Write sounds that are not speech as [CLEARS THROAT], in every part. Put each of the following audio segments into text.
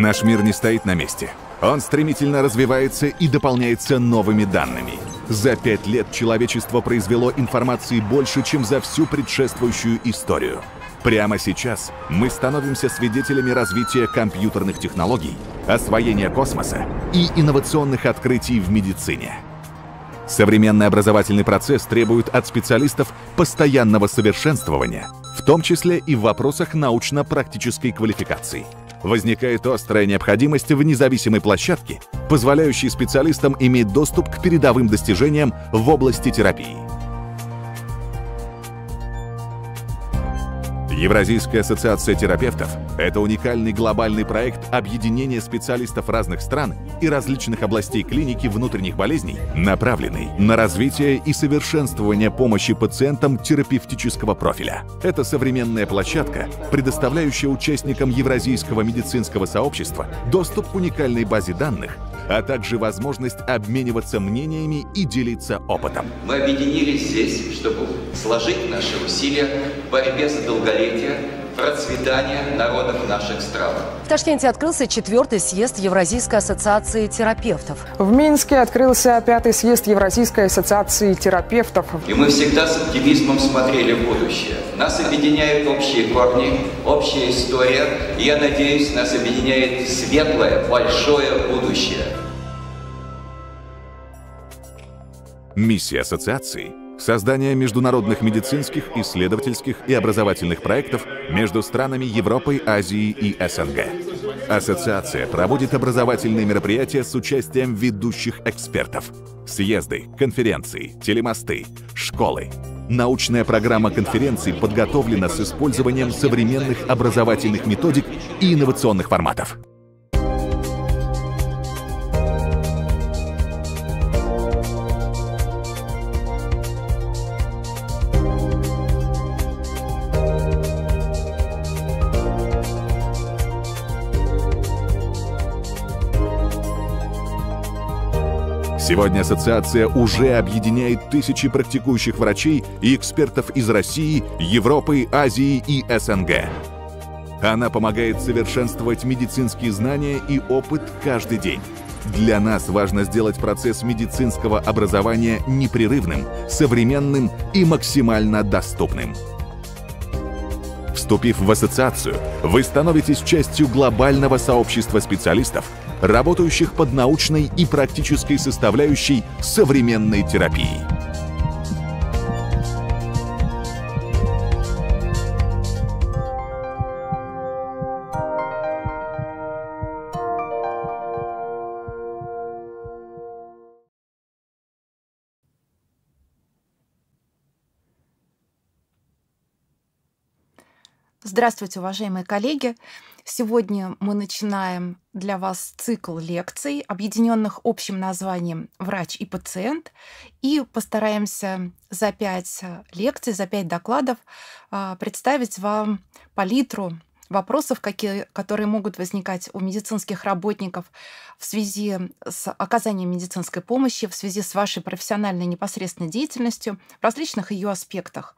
Наш мир не стоит на месте. Он стремительно развивается и дополняется новыми данными. За пять лет человечество произвело информации больше, чем за всю предшествующую историю. Прямо сейчас мы становимся свидетелями развития компьютерных технологий, освоения космоса и инновационных открытий в медицине. Современный образовательный процесс требует от специалистов постоянного совершенствования, в том числе и в вопросах научно-практической квалификации – возникает острая необходимость в независимой площадке, позволяющей специалистам иметь доступ к передовым достижениям в области терапии. Евразийская ассоциация терапевтов – это уникальный глобальный проект объединения специалистов разных стран и различных областей клиники внутренних болезней, направленный на развитие и совершенствование помощи пациентам терапевтического профиля. Это современная площадка, предоставляющая участникам Евразийского медицинского сообщества доступ к уникальной базе данных, а также возможность обмениваться мнениями и делиться опытом. Мы объединились здесь, чтобы сложить наши усилия в борьбе за долголетие долголетия, процветания народов наших стран. В Ташкенте открылся четвертый съезд Евразийской ассоциации терапевтов. В Минске открылся пятый съезд Евразийской ассоциации терапевтов. И мы всегда с оптимизмом смотрели в будущее. Нас объединяют общие корни, общая история. И я надеюсь, нас объединяет светлое, большое будущее. Миссия ассоциации – создание международных медицинских, исследовательских и образовательных проектов между странами Европы, Азии и СНГ. Ассоциация проводит образовательные мероприятия с участием ведущих экспертов. Съезды, конференции, телемосты, школы. Научная программа конференции подготовлена с использованием современных образовательных методик и инновационных форматов. Сегодня ассоциация уже объединяет тысячи практикующих врачей и экспертов из России, Европы, Азии и СНГ. Она помогает совершенствовать медицинские знания и опыт каждый день. Для нас важно сделать процесс медицинского образования непрерывным, современным и максимально доступным. Вступив в ассоциацию, вы становитесь частью глобального сообщества специалистов, работающих под научной и практической составляющей современной терапии. Здравствуйте, уважаемые коллеги! Сегодня мы начинаем для вас цикл лекций, объединенных общим названием «Врач и пациент», и постараемся за пять э, лекций, за пять докладов а, представить вам палитру вопросов, какие, которые могут возникать у медицинских работников в связи с оказанием медицинской помощи, в связи с вашей профессиональной непосредственной деятельностью в различных ее аспектах.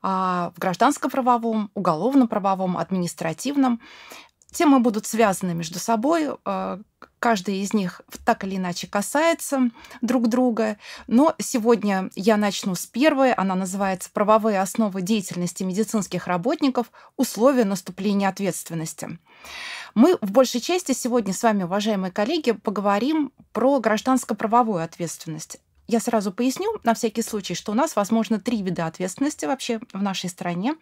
А, в гражданско-правовом, уголовно-правовом, административном. Темы будут связаны между собой, а, каждая из них так или иначе касается друг друга. Но сегодня я начну с первой. Она называется «Правовые основы деятельности медицинских работников. Условия наступления ответственности». Мы в большей части сегодня с вами, уважаемые коллеги, поговорим про гражданско-правовую ответственность я сразу поясню на всякий случай, что у нас, возможно, три вида ответственности вообще в нашей стране.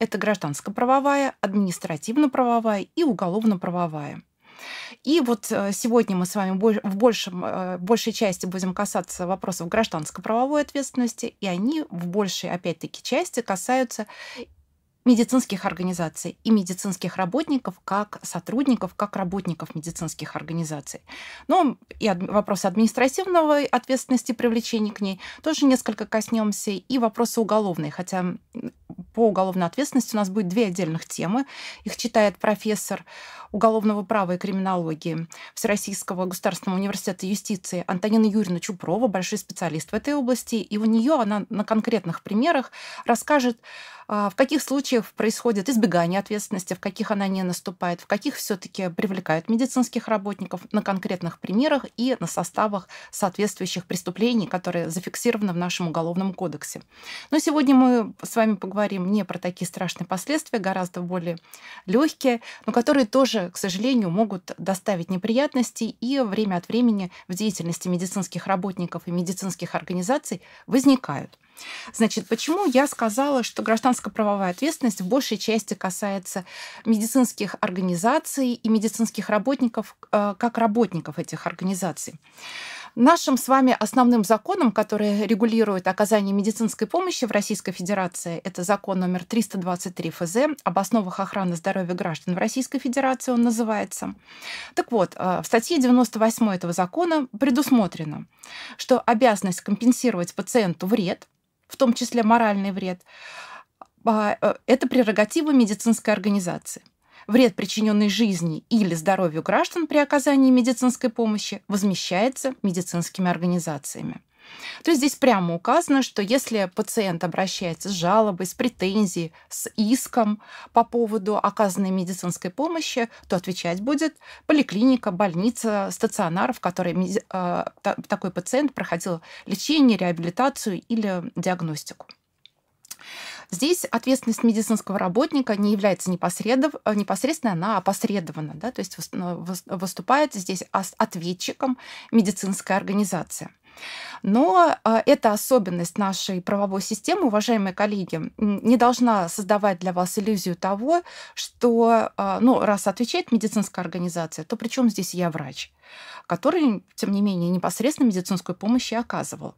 Это гражданско-правовая, административно-правовая и уголовно-правовая. И вот э, сегодня мы с вами в, большем, э, в большей части будем касаться вопросов гражданско-правовой ответственности, и они в большей, опять-таки, части касаются медицинских организаций и медицинских работников как сотрудников, как работников медицинских организаций. Ну и ад... вопросы административного ответственности привлечения к ней тоже несколько коснемся, и вопросы уголовные, хотя по уголовной ответственности у нас будет две отдельных темы. Их читает профессор уголовного права и криминологии Всероссийского государственного университета юстиции Антонина Юрьевна Чупрова, большой специалист в этой области, и у нее она на конкретных примерах расскажет, а в каких случаях происходит избегание ответственности, в каких она не наступает, в каких все-таки привлекают медицинских работников на конкретных примерах и на составах соответствующих преступлений, которые зафиксированы в нашем уголовном кодексе. Но сегодня мы с вами поговорим не про такие страшные последствия, гораздо более легкие, но которые тоже, к сожалению, могут доставить неприятности и время от времени в деятельности медицинских работников и медицинских организаций возникают. Значит, почему я сказала, что гражданско-правовая ответственность в большей части касается медицинских организаций и медицинских работников э, как работников этих организаций? Нашим с вами основным законом, который регулирует оказание медицинской помощи в Российской Федерации, это закон номер 323 ФЗ об основах охраны здоровья граждан в Российской Федерации, он называется. Так вот, э, в статье 98 этого закона предусмотрено, что обязанность компенсировать пациенту вред в том числе моральный вред, а, э, это прерогатива медицинской организации. Вред, причиненный жизни или здоровью граждан при оказании медицинской помощи, возмещается медицинскими организациями. То есть здесь прямо указано, что если пациент обращается с жалобой, с претензией, с иском по поводу оказанной медицинской помощи, то отвечать будет поликлиника, больница, стационар, в которой э, такой пациент проходил лечение, реабилитацию или диагностику. Здесь ответственность медицинского работника не является э, непосредственной, она опосредована. Да? То есть э, выступает здесь ответчиком медицинская организация. Но а, эта особенность нашей правовой системы, уважаемые коллеги, не должна создавать для вас иллюзию того, что, а, ну, раз отвечает медицинская организация, то при чем здесь я врач? который, тем не менее, непосредственно медицинскую помощь и оказывал.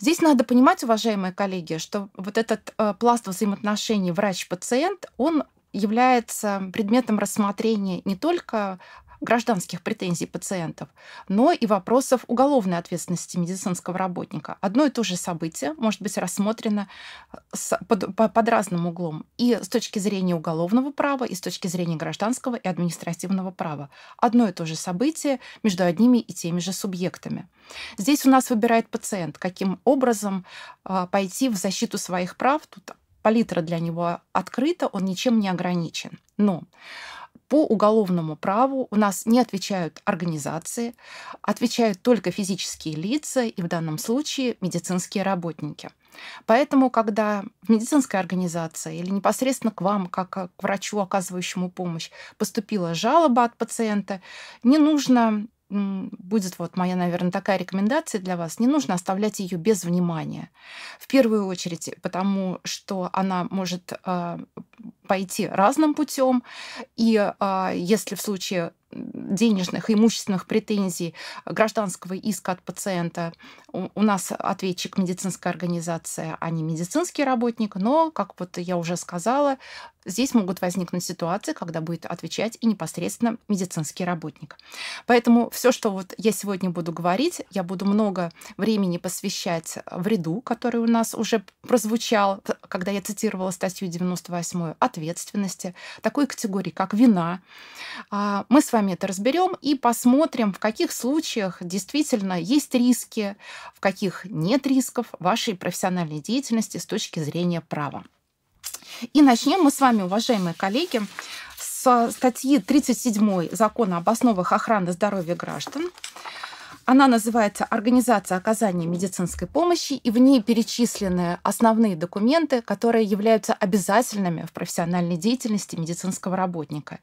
Здесь надо понимать, уважаемые коллеги, что вот этот а, пласт взаимоотношений врач-пациент, он является предметом рассмотрения не только гражданских претензий пациентов, но и вопросов уголовной ответственности медицинского работника. Одно и то же событие может быть рассмотрено э, с, под, под разным углом и с точки зрения уголовного права, и с точки зрения гражданского и административного права. Одно и то же событие между одними и теми же субъектами. Здесь у нас выбирает пациент, каким образом э, пойти в защиту своих прав. Тут палитра для него открыта, он ничем не ограничен. Но по уголовному праву у нас не отвечают организации, отвечают только физические лица и в данном случае медицинские работники. Поэтому, когда в медицинской организации или непосредственно к вам, как к врачу, оказывающему помощь, поступила жалоба от пациента, не нужно будет вот моя, наверное, такая рекомендация для вас. Не нужно оставлять ее без внимания. В первую очередь, потому что она может э, пойти разным путем, и э, если в случае денежных и имущественных претензий а, гражданского иска от пациента. У нас ответчик медицинская организация, а не медицинский работник, но, как вот я уже сказала, Здесь могут возникнуть ситуации, когда будет отвечать и непосредственно медицинский работник. Поэтому все, что вот я сегодня буду говорить, я буду много времени посвящать вреду, который у нас уже прозвучал, когда я цитировала статью 98 ответственности, такой категории, как вина. А, мы с вами это разберем и посмотрим, в каких случаях действительно есть риски, в каких нет рисков вашей профессиональной деятельности с точки зрения права. И начнем мы с вами, уважаемые коллеги, с статьи 37 Закона об основах охраны здоровья граждан. Она называется «Организация оказания медицинской помощи», и в ней перечислены основные документы, которые являются обязательными в профессиональной деятельности медицинского работника.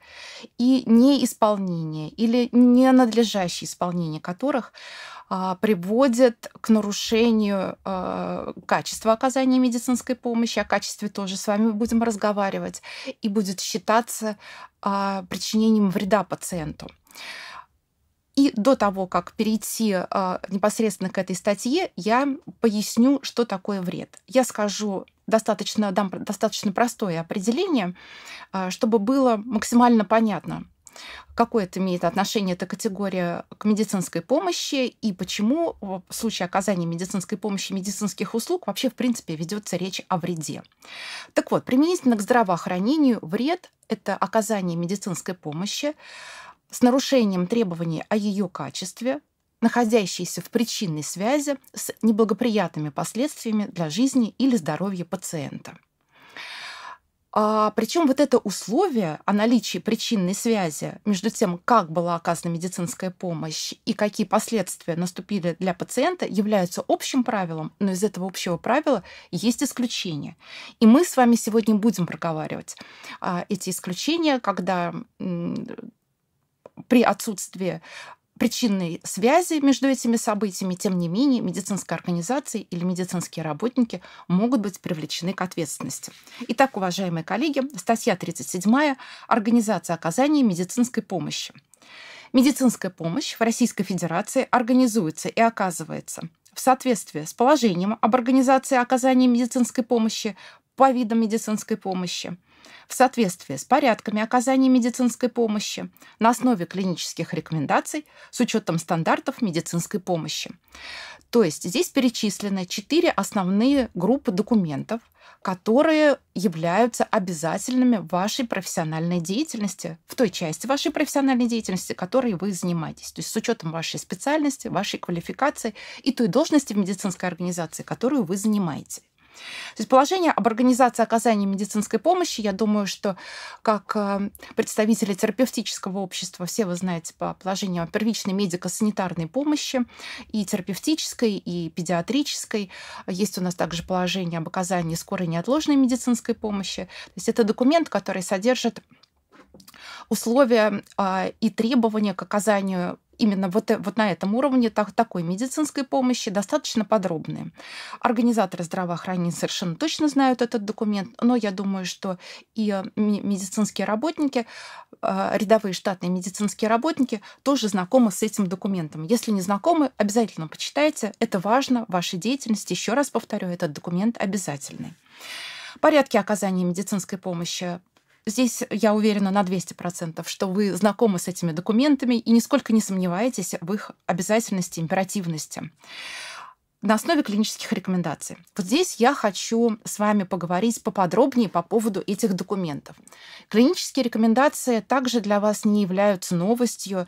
И неисполнение или ненадлежащее исполнение которых а, приводит к нарушению а, качества оказания медицинской помощи. О качестве тоже с вами будем разговаривать. И будет считаться а, причинением вреда пациенту. И до того, как перейти а, непосредственно к этой статье, я поясню, что такое вред. Я скажу достаточно, дам достаточно простое определение, а, чтобы было максимально понятно, какое это имеет отношение эта категория к медицинской помощи и почему в случае оказания медицинской помощи медицинских услуг вообще в принципе ведется речь о вреде. Так вот, применительно к здравоохранению вред – это оказание медицинской помощи, с нарушением требований о ее качестве, находящейся в причинной связи с неблагоприятными последствиями для жизни или здоровья пациента. А, причем вот это условие о наличии причинной связи между тем, как была оказана медицинская помощь и какие последствия наступили для пациента, является общим правилом, но из этого общего правила есть исключения. И мы с вами сегодня будем проговаривать а, эти исключения, когда при отсутствии причинной связи между этими событиями, тем не менее, медицинская организация или медицинские работники могут быть привлечены к ответственности. Итак, уважаемые коллеги, статья 37 «Организация оказания медицинской помощи». Медицинская помощь в Российской Федерации организуется и оказывается в соответствии с положением об организации оказания медицинской помощи по видам медицинской помощи – в соответствии с порядками оказания медицинской помощи на основе клинических рекомендаций с учетом стандартов медицинской помощи. То есть здесь перечислены четыре основные группы документов, которые являются обязательными в вашей профессиональной деятельности, в той части вашей профессиональной деятельности, которой вы занимаетесь. То есть с учетом вашей специальности, вашей квалификации и той должности в медицинской организации, которую вы занимаете. То есть положение об организации оказания медицинской помощи, я думаю, что как э, представители терапевтического общества, все вы знаете по положению о первичной медико-санитарной помощи, и терапевтической, и педиатрической. Есть у нас также положение об оказании скорой неотложной медицинской помощи. То есть это документ, который содержит условия а, и требования к оказанию именно вот, э, вот на этом уровне так, такой медицинской помощи достаточно подробные. Организаторы здравоохранения совершенно точно знают этот документ, но я думаю, что и э, медицинские работники, а, рядовые штатные медицинские работники тоже знакомы с этим документом. Если не знакомы, обязательно почитайте. Это важно в вашей деятельности. Еще раз повторю, этот документ обязательный. Порядки оказания медицинской помощи здесь э, я уверена на 200%, что вы знакомы с этими документами и нисколько не сомневаетесь в их обязательности, императивности на основе клинических рекомендаций. Вот здесь я хочу с вами поговорить поподробнее по поводу этих документов. Клинические рекомендации также для вас не являются новостью.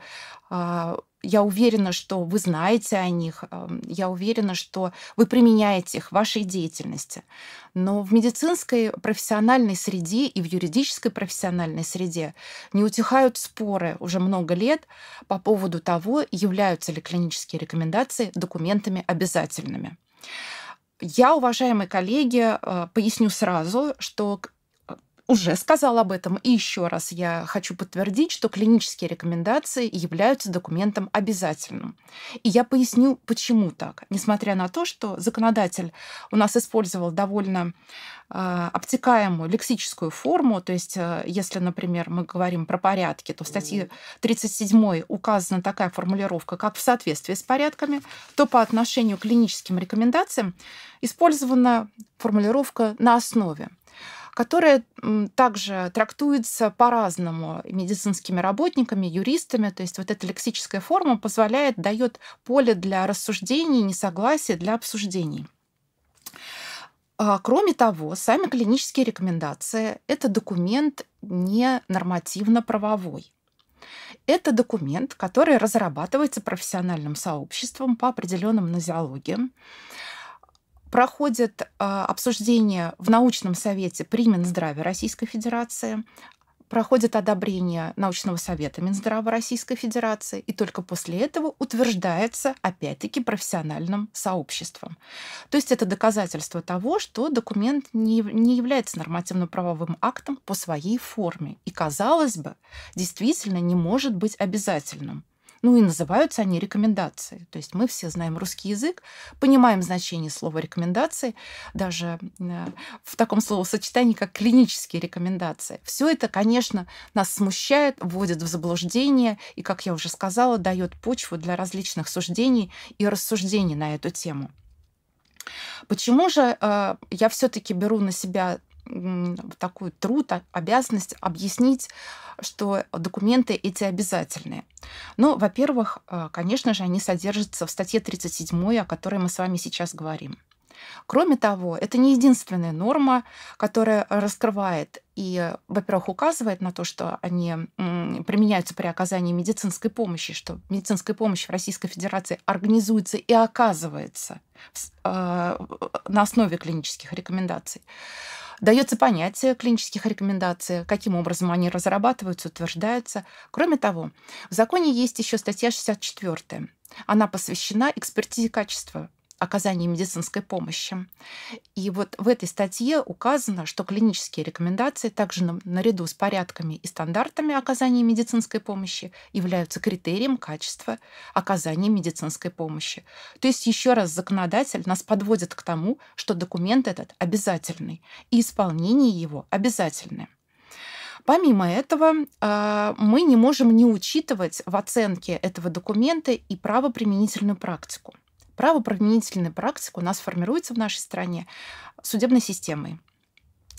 А, я уверена, что вы знаете о них, эм, я уверена, что вы применяете их в вашей деятельности. Но в медицинской профессиональной среде и в юридической профессиональной среде не утихают споры уже много лет по поводу того, являются ли клинические рекомендации документами обязательными. Я, уважаемые коллеги, э, поясню сразу, что уже сказал об этом. И еще раз я хочу подтвердить, что клинические рекомендации являются документом обязательным. И я поясню, почему так. Несмотря на то, что законодатель у нас использовал довольно э, обтекаемую лексическую форму, то есть э, если, например, мы говорим про порядки, то в статье 37 указана такая формулировка, как в соответствии с порядками, то по отношению к клиническим рекомендациям использована формулировка на основе которая также трактуется по-разному медицинскими работниками, юристами. То есть вот эта лексическая форма позволяет, дает поле для рассуждений, несогласия, для обсуждений. А, кроме того, сами клинические рекомендации – это документ не нормативно-правовой. Это документ, который разрабатывается профессиональным сообществом по определенным нозиологиям проходит э, обсуждение в научном совете при Минздраве Российской Федерации, проходит одобрение научного совета Минздрава Российской Федерации, и только после этого утверждается, опять-таки, профессиональным сообществом. То есть это доказательство того, что документ не, не является нормативно-правовым актом по своей форме, и, казалось бы, действительно не может быть обязательным. Ну и называются они рекомендации. То есть мы все знаем русский язык, понимаем значение слова рекомендации, даже э, в таком словосочетании, как клинические рекомендации. Все это, конечно, нас смущает, вводит в заблуждение и, как я уже сказала, дает почву для различных суждений и рассуждений на эту тему. Почему же э, я все-таки беру на себя такую такой труд, а, обязанность объяснить, что документы эти обязательные. Ну, во-первых, э, конечно же, они содержатся в статье 37, о которой мы с вами сейчас говорим. Кроме того, это не единственная норма, которая раскрывает и, во-первых, указывает на то, что они применяются при оказании медицинской помощи, что медицинская помощь в Российской Федерации организуется и оказывается а, на основе клинических рекомендаций. Дается понятие клинических рекомендаций, каким образом они разрабатываются, утверждаются. Кроме того, в законе есть еще статья 64. Она посвящена экспертизе качества оказании медицинской помощи. И вот в этой статье указано, что клинические рекомендации также наряду с порядками и стандартами оказания медицинской помощи являются критерием качества оказания медицинской помощи. То есть еще раз законодатель нас подводит к тому, что документ этот обязательный, и исполнение его обязательное. Помимо этого, э, мы не можем не учитывать в оценке этого документа и правоприменительную практику правоприменительная практика у нас формируется в нашей стране судебной системой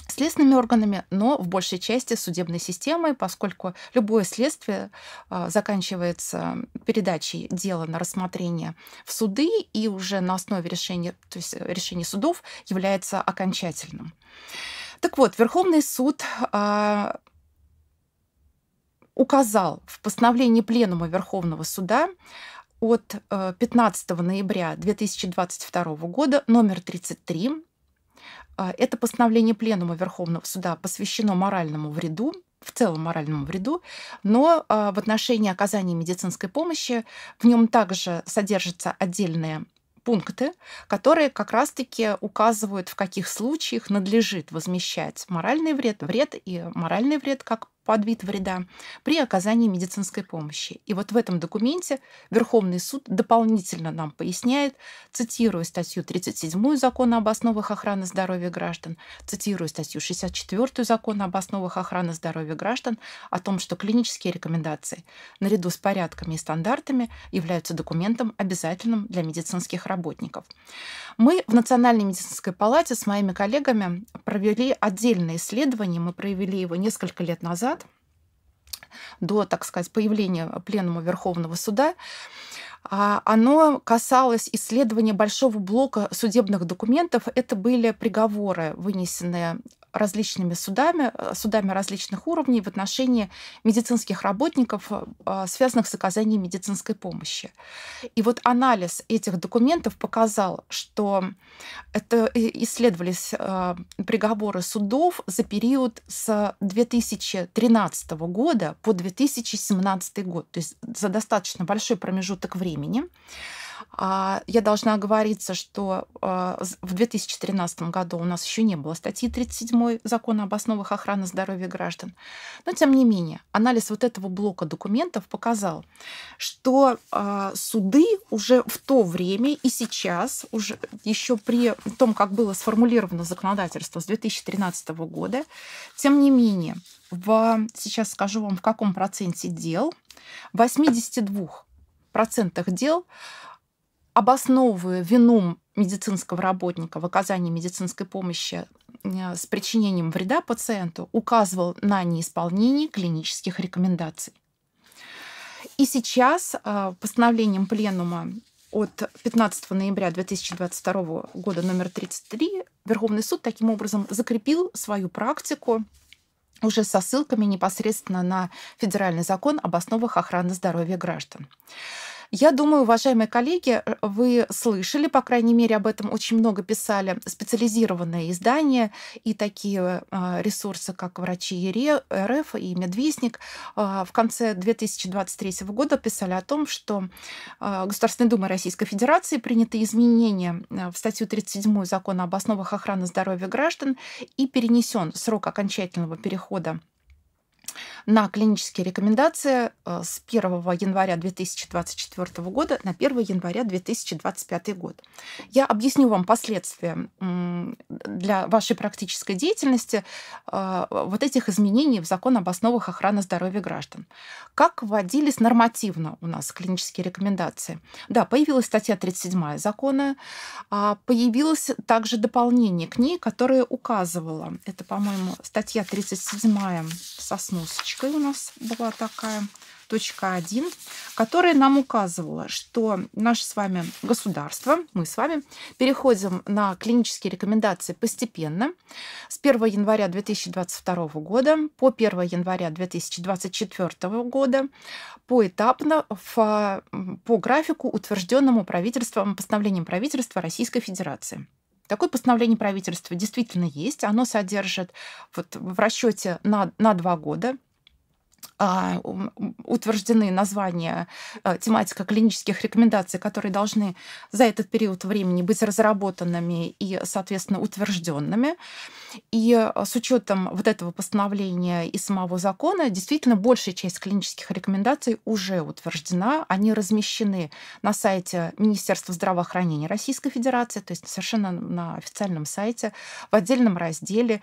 следственными органами, но в большей части судебной системой, поскольку любое следствие а, заканчивается передачей дела на рассмотрение в суды и уже на основе решения, то есть э, решения судов является окончательным. Так вот, Верховный суд а, указал в постановлении Пленума Верховного суда от 15 э, ноября 2022 года, номер 33. Э, это постановление Пленума Верховного Суда посвящено моральному вреду, в целом моральному вреду, но э, в отношении оказания медицинской помощи в нем также содержатся отдельные пункты, которые как раз-таки указывают, в каких случаях надлежит возмещать моральный вред, вред и моральный вред как под вид вреда при оказании медицинской помощи. И вот в этом документе Верховный суд дополнительно нам поясняет, цитируя статью 37 Закона об основах охраны здоровья граждан, цитируя статью 64 Закона об основах охраны здоровья граждан о том, что клинические рекомендации наряду с порядками и стандартами являются документом, обязательным для медицинских работников. Мы в Национальной медицинской палате с моими коллегами провели отдельное исследование, мы провели его несколько лет назад, до, так сказать, появления Пленума Верховного суда, а, оно касалось исследования большого блока судебных документов. Это были приговоры, вынесенные различными судами, э, судами различных уровней в отношении медицинских работников, э, а, связанных с оказанием медицинской помощи. И вот анализ этих документов показал, что это исследовались э, приговоры судов за период с 2013 года по 2017 год, то есть за достаточно большой промежуток времени. А, я должна оговориться, что а, в 2013 году у нас еще не было статьи 37 Закона об основах охраны здоровья граждан. Но, тем не менее, анализ вот этого блока документов показал, что а, суды уже в то время и сейчас, уже еще при том, как было сформулировано законодательство с 2013 года, тем не менее, в, сейчас скажу вам, в каком проценте дел, в 82% дел обосновывая вину медицинского работника в оказании медицинской помощи э, с причинением вреда пациенту, указывал на неисполнение клинических рекомендаций. И сейчас э, постановлением Пленума от 15 ноября 2022 года номер 33 Верховный суд таким образом закрепил свою практику уже со ссылками непосредственно на федеральный закон об основах охраны здоровья граждан. Я думаю, уважаемые коллеги, э, вы слышали, по крайней мере, об этом очень много писали специализированные издания и такие а, ресурсы, как «Врачи РФ» и «Медвестник». А, в конце 2023 года писали о том, что а, Государственной Думой Российской Федерации приняты изменения э, в статью 37 Закона об основах охраны здоровья граждан и перенесен срок окончательного перехода на клинические рекомендации э, с 1 января 2024 года на 1 января 2025 год. Я объясню вам последствия для вашей практической деятельности э, вот этих изменений в закон об основах охраны здоровья граждан. Как вводились нормативно у нас клинические рекомендации? Да, появилась статья 37 закона, а появилось также дополнение к ней, которое указывало, это, по-моему, статья 37 соснус точкой у нас была такая, точка 1, которая нам указывала, что наше с вами государство, мы с вами, переходим на клинические рекомендации постепенно с 1 января 2022 года по 1 января 2024 года поэтапно в, по графику, утвержденному правительством, постановлением правительства Российской Федерации. Такое постановление правительства действительно есть. Оно содержит вот в расчете на, на два года а, утверждены названия, а, тематика клинических рекомендаций, которые должны за этот период времени быть разработанными и, соответственно, утвержденными. И а, с учетом вот этого постановления и самого закона, действительно, большая часть клинических рекомендаций уже утверждена. Они размещены на сайте Министерства здравоохранения Российской Федерации, то есть совершенно на официальном сайте, в отдельном разделе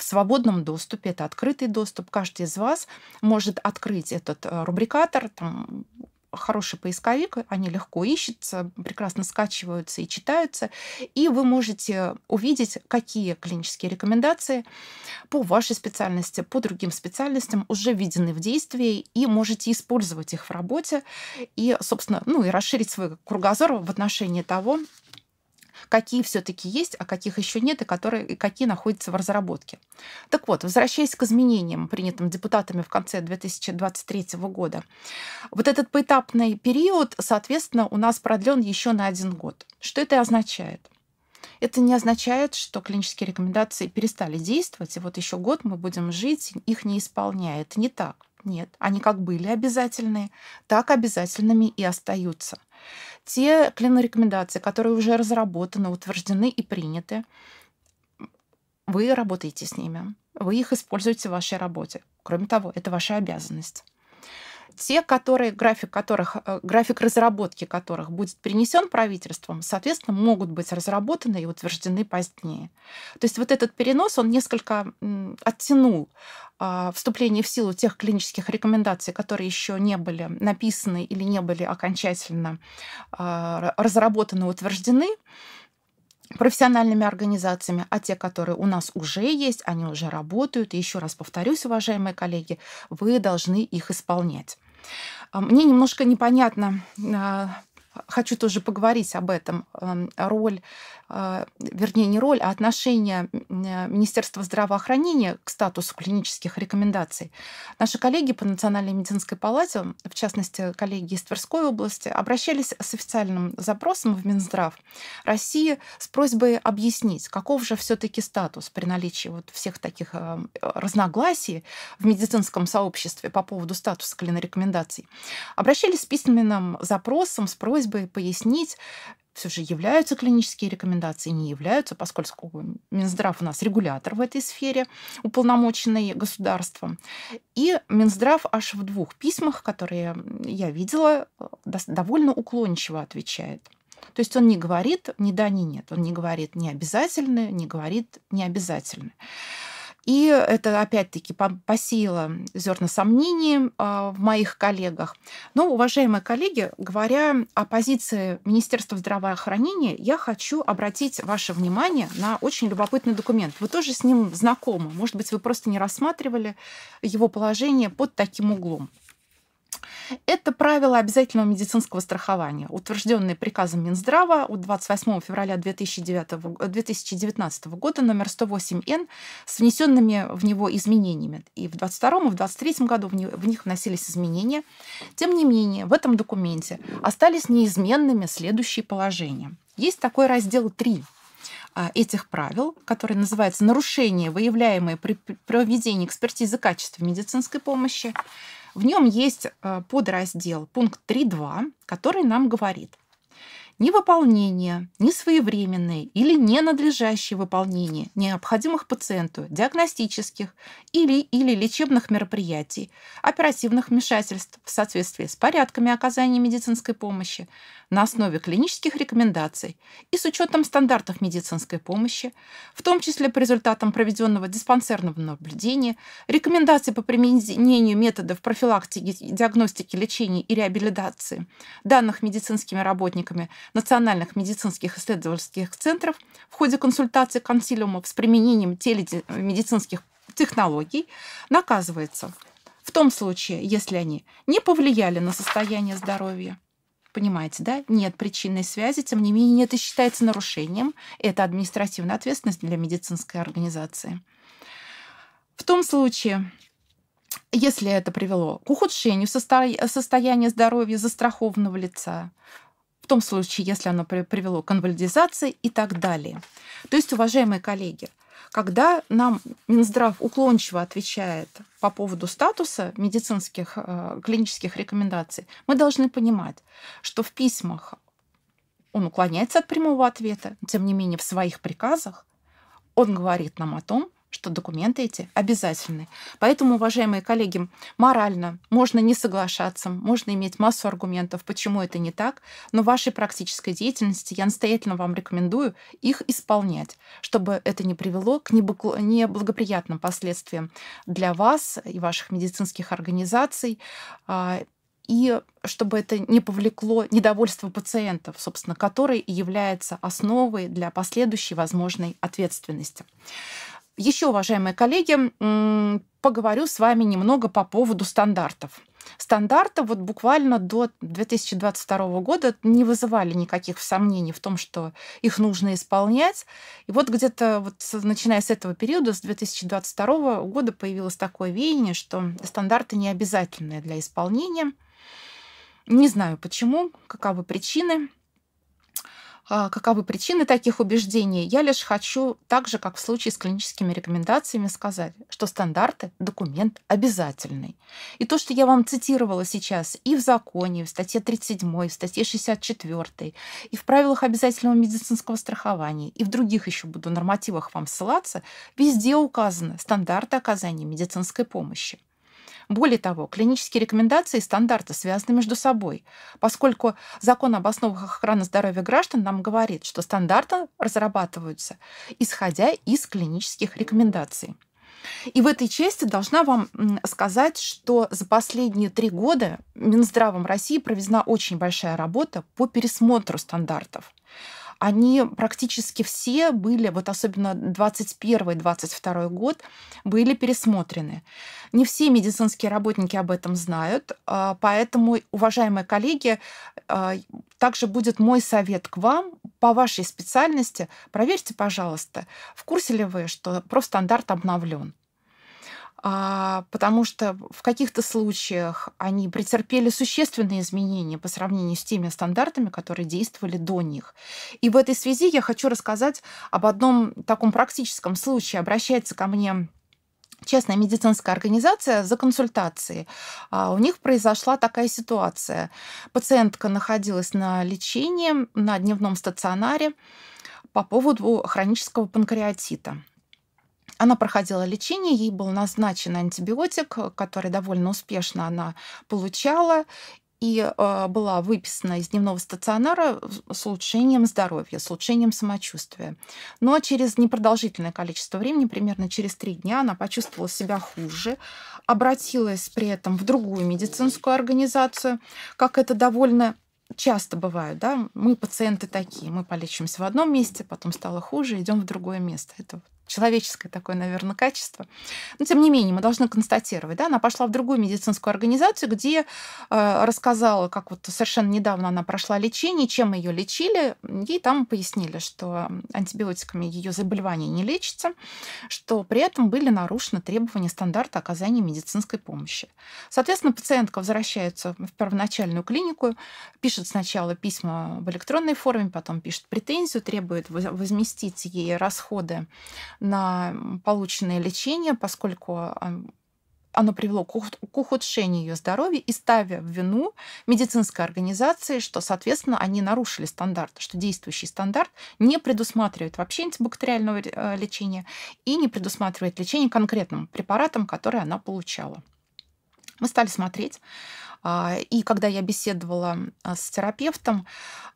в свободном доступе, это открытый доступ. Каждый из вас может открыть этот э, рубрикатор, там, хороший поисковик, они легко ищутся, прекрасно скачиваются и читаются, и вы можете увидеть, какие клинические рекомендации по вашей специальности, по другим специальностям уже введены в действие, и можете использовать их в работе, и, собственно, ну и расширить свой кругозор в отношении того, какие все-таки есть, а каких еще нет, и, которые, и какие находятся в разработке. Так вот, возвращаясь к изменениям, принятым депутатами в конце 2023 года, вот этот поэтапный период, соответственно, у нас продлен еще на один год. Что это означает? Это не означает, что клинические рекомендации перестали действовать, и вот еще год мы будем жить, их не исполняет. не так. Нет, они как были обязательные, так обязательными и остаются те клинорекомендации, которые уже разработаны, утверждены и приняты, вы работаете с ними, вы их используете в вашей работе. Кроме того, это ваша обязанность. Те, которые, график, которых, э, график разработки которых будет принесен правительством, соответственно, могут быть разработаны и утверждены позднее. То есть вот этот перенос, он несколько оттянул а, вступление в силу тех клинических рекомендаций, которые еще не были написаны или не были окончательно а, разработаны, утверждены профессиональными организациями, а те, которые у нас уже есть, они уже работают. И еще раз повторюсь, уважаемые коллеги, вы должны их исполнять. А, мне немножко непонятно, а, хочу тоже поговорить об этом, эм, роль а, вернее, не роль, а отношение а, Министерства здравоохранения к статусу клинических рекомендаций. Наши коллеги по Национальной медицинской палате, в частности, коллеги из Тверской области, обращались с официальным запросом в Минздрав России с просьбой объяснить, каков же все таки статус при наличии вот всех таких а, разногласий в медицинском сообществе по поводу статуса клинорекомендаций. Обращались с письменным запросом с просьбой пояснить, все же являются клинические рекомендации, не являются, поскольку Минздрав у нас регулятор в этой сфере, уполномоченный государством. И Минздрав аж в двух письмах, которые я видела, э, довольно уклончиво отвечает. То есть он не говорит ни да, ни нет. Он не говорит не обязательно, не говорит не обязательно. И это, опять-таки, посеяло зерна сомнений а, в моих коллегах. Но, уважаемые коллеги, говоря о позиции Министерства здравоохранения, я хочу обратить ваше внимание на очень любопытный документ. Вы тоже с ним знакомы. Может быть, вы просто не рассматривали его положение под таким углом. Это правило обязательного медицинского страхования, утвержденное приказом Минздрава от 28 февраля 2009, 2019 э, года номер 108Н с внесенными в него изменениями. И в 22 и в 23 году в них вносились изменения. Тем не менее, в этом документе остались неизменными следующие положения. Есть такой раздел 3 а, этих правил, который называется «Нарушения, выявляемые при проведении экспертизы качества медицинской помощи», в нем есть э, подраздел пункт 3.2, который нам говорит, невыполнение, несвоевременное или ненадлежащее выполнение необходимых пациенту диагностических или, или лечебных мероприятий, оперативных вмешательств в соответствии с порядками оказания медицинской помощи, на основе клинических рекомендаций и с учетом стандартов медицинской помощи, в том числе по результатам проведенного диспансерного наблюдения, рекомендаций по применению методов профилактики, диагностики, лечения и реабилитации данных медицинскими работниками национальных медицинских исследовательских центров в ходе консультации консилиумов с применением телемедицинских технологий наказывается в том случае, если они не повлияли на состояние здоровья, Понимаете, да? Нет причинной связи, тем не менее, это считается нарушением. Это административная ответственность для медицинской организации. В том случае, если это привело к ухудшению состояния здоровья застрахованного лица, в том случае, если оно привело к инвалидизации и так далее. То есть, уважаемые коллеги, когда нам Минздрав уклончиво отвечает по поводу статуса медицинских э, клинических рекомендаций, мы должны понимать, что в письмах он уклоняется от прямого ответа, тем не менее в своих приказах он говорит нам о том, что документы эти обязательны. Поэтому, уважаемые коллеги, морально можно не соглашаться, можно иметь массу аргументов, почему это не так, но в вашей практической деятельности я настоятельно вам рекомендую их исполнять, чтобы это не привело к неблагоприятным последствиям для вас и ваших медицинских организаций, а, и чтобы это не повлекло недовольство пациентов, собственно, которое и является основой для последующей возможной ответственности. Еще, уважаемые коллеги, поговорю с вами немного по поводу стандартов. Стандарты вот буквально до 2022 года не вызывали никаких сомнений в том, что их нужно исполнять. И вот где-то вот начиная с этого периода, с 2022 года появилось такое веяние, что стандарты не обязательны для исполнения. Не знаю почему, каковы причины. А, каковы причины таких убеждений, я лишь хочу, так же, как в случае с клиническими рекомендациями, сказать, что стандарты – документ обязательный. И то, что я вам цитировала сейчас и в законе, и в статье 37, и в статье 64, и в правилах обязательного медицинского страхования, и в других еще буду нормативах вам ссылаться, везде указаны стандарты оказания медицинской помощи. Более того, клинические рекомендации и стандарты связаны между собой, поскольку закон об основах охраны здоровья граждан нам говорит, что стандарты разрабатываются, исходя из клинических рекомендаций. И в этой части должна вам сказать, что за последние три года Минздравом России проведена очень большая работа по пересмотру стандартов они практически все были, вот особенно 21-22 год, были пересмотрены. Не все медицинские работники об этом знают, а, поэтому, уважаемые коллеги, а, также будет мой совет к вам по вашей специальности. Проверьте, пожалуйста, в курсе ли вы, что профстандарт обновлен. А, потому что в каких-то случаях они претерпели существенные изменения по сравнению с теми стандартами, которые действовали до них. И в этой связи я хочу рассказать об одном таком практическом случае. Обращается ко мне частная медицинская организация за консультацией. А, у них произошла такая ситуация. Пациентка находилась на лечении на дневном стационаре по поводу хронического панкреатита. Она проходила лечение, ей был назначен антибиотик, который довольно успешно она получала и э, была выписана из дневного стационара с улучшением здоровья, с улучшением самочувствия. Но через непродолжительное количество времени, примерно через три дня, она почувствовала себя хуже, обратилась при этом в другую медицинскую организацию, как это довольно часто бывает, да, мы пациенты такие, мы полечимся в одном месте, потом стало хуже, идем в другое место. Это вот человеческое такое, наверное, качество. Но, тем не менее, мы должны констатировать, да, она пошла в другую медицинскую организацию, где э, рассказала, как вот совершенно недавно она прошла лечение, чем ее лечили, и там пояснили, что антибиотиками ее заболевание не лечится, что при этом были нарушены требования стандарта оказания медицинской помощи. Соответственно, пациентка возвращается в первоначальную клинику, пишет сначала письма в электронной форме, потом пишет претензию, требует возместить ей расходы на полученное лечение, поскольку оно привело к ухудшению ее здоровья и ставя в вину медицинской организации, что, соответственно, они нарушили стандарт, что действующий стандарт не предусматривает вообще антибактериального э, лечения и не предусматривает лечение конкретным препаратом, который она получала. Мы стали смотреть а, и когда я беседовала а, с терапевтом,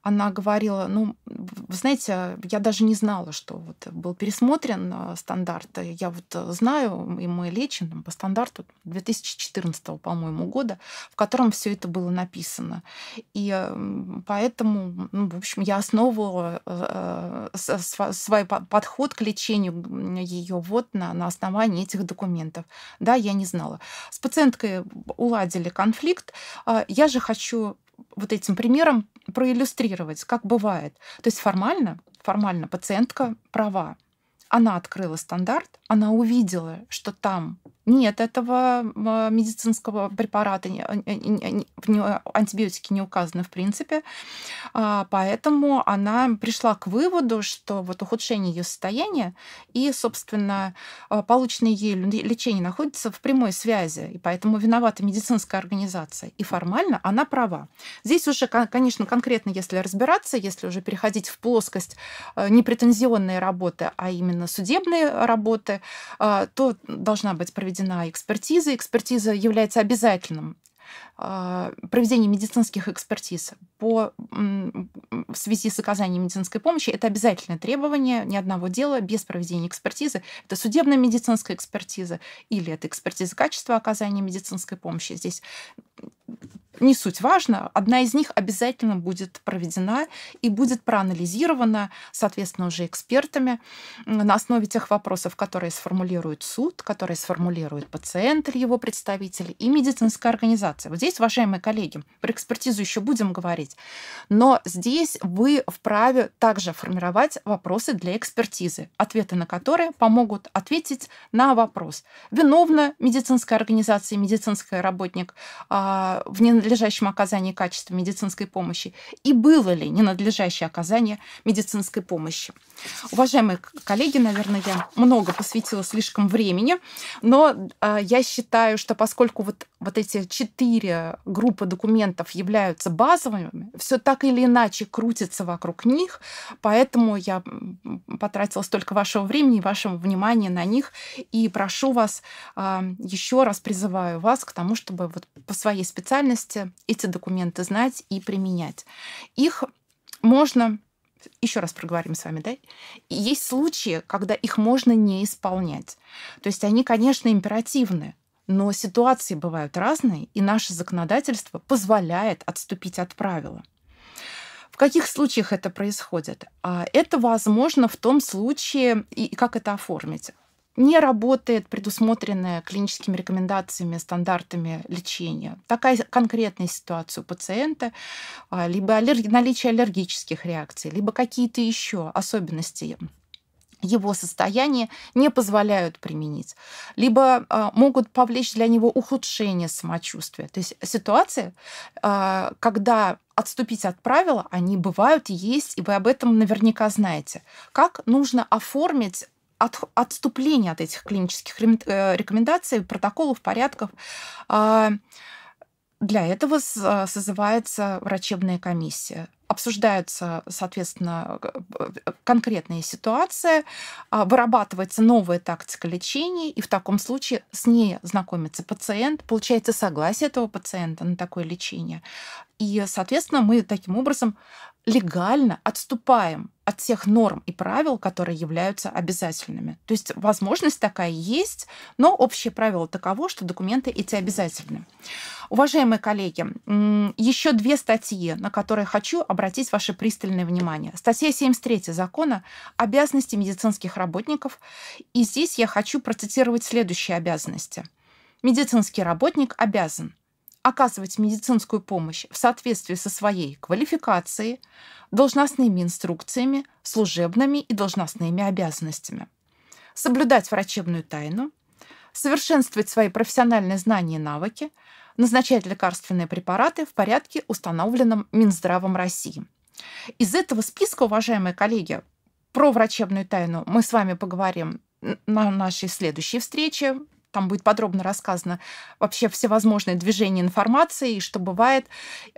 она говорила, ну, вы знаете, я даже не знала, что вот был пересмотрен а, стандарт. Я вот э, знаю, и мы лечим по стандарту 2014, по-моему, года, в котором все это было написано. И поэтому, ну, в общем, я основывала э, э, свой подход к лечению ее вот на, на основании этих документов. Да, я не знала. С пациенткой уладили конфликт, а, я же хочу вот этим примером проиллюстрировать, как бывает. То есть формально, формально пациентка права. Она открыла стандарт, она увидела, что там нет, этого медицинского препарата, а, а, антибиотики не указаны в принципе. А, поэтому она пришла к выводу, что вот ухудшение ее состояния и, собственно, полученное ей лечение находится в прямой связи, и поэтому виновата медицинская организация. И формально она права. Здесь уже, конечно, конкретно, если разбираться, если уже переходить в плоскость не работы, а именно судебной работы, то должна быть проведена проведена экспертиза. Экспертиза является обязательным а, проведение медицинских экспертиз по, в связи с оказанием медицинской помощи это обязательное требование ни одного дела без проведения экспертизы. Это судебная медицинская экспертиза или это экспертиза качества оказания медицинской помощи. Здесь не суть важно, одна из них обязательно будет проведена и будет проанализирована, соответственно, уже экспертами на основе тех вопросов, которые сформулирует суд, которые сформулирует пациент или его представитель и медицинская организация. Вот здесь, уважаемые коллеги, про экспертизу еще будем говорить, но здесь вы вправе также формировать вопросы для экспертизы, ответы на которые помогут ответить на вопрос, виновна медицинская организация, медицинский работник а, в ненависимости ненадлежащем оказании качества медицинской помощи и было ли ненадлежащее оказание медицинской помощи. Уважаемые коллеги, наверное, я много посвятила слишком времени, но э, я считаю, что поскольку вот, вот эти четыре группы документов являются базовыми, все так или иначе крутится вокруг них, поэтому я потратила столько вашего времени и вашего внимания на них, и прошу вас, э, а, еще раз призываю вас к тому, чтобы вот по своей специальности возможности эти документы знать и применять. Их можно еще раз проговорим с вами, да, есть случаи, когда их можно не исполнять. То есть они, конечно, императивны, но ситуации бывают разные, и наше законодательство позволяет отступить от правила. В каких случаях это происходит? А, это возможно в том случае, и как это оформить? не работает предусмотренное клиническими рекомендациями, стандартами лечения. Такая конкретная ситуация у пациента, а, либо аллерг... наличие аллергических реакций, либо какие-то еще особенности его состояния не позволяют применить, либо а, могут повлечь для него ухудшение самочувствия. То есть ситуации, а, когда отступить от правила, они бывают, есть, и вы об этом наверняка знаете. Как нужно оформить от, отступление от этих клинических э, рекомендаций, протоколов, порядков. А, для этого э, созывается врачебная комиссия. Обсуждаются, соответственно, э, конкретная ситуация, а, вырабатывается новая тактика лечения, и в таком случае с ней знакомится пациент, получается согласие этого пациента на такое лечение. И, соответственно, мы таким образом легально отступаем от всех норм и правил, которые являются обязательными. То есть возможность такая есть, но общее правило таково, что документы эти обязательны. Уважаемые коллеги, еще две статьи, на которые хочу обратить ваше пристальное внимание. Статья 73 закона «Обязанности медицинских работников». И здесь я хочу процитировать следующие обязанности. Медицинский работник обязан – оказывать медицинскую помощь в соответствии со своей квалификацией, должностными инструкциями, служебными и должностными обязанностями, соблюдать врачебную тайну, совершенствовать свои профессиональные знания и навыки, назначать лекарственные препараты в порядке, установленном Минздравом России. Из этого списка, уважаемые коллеги, про врачебную тайну мы с вами поговорим на нашей следующей встрече там будет подробно рассказано вообще всевозможные движения информации, и что бывает,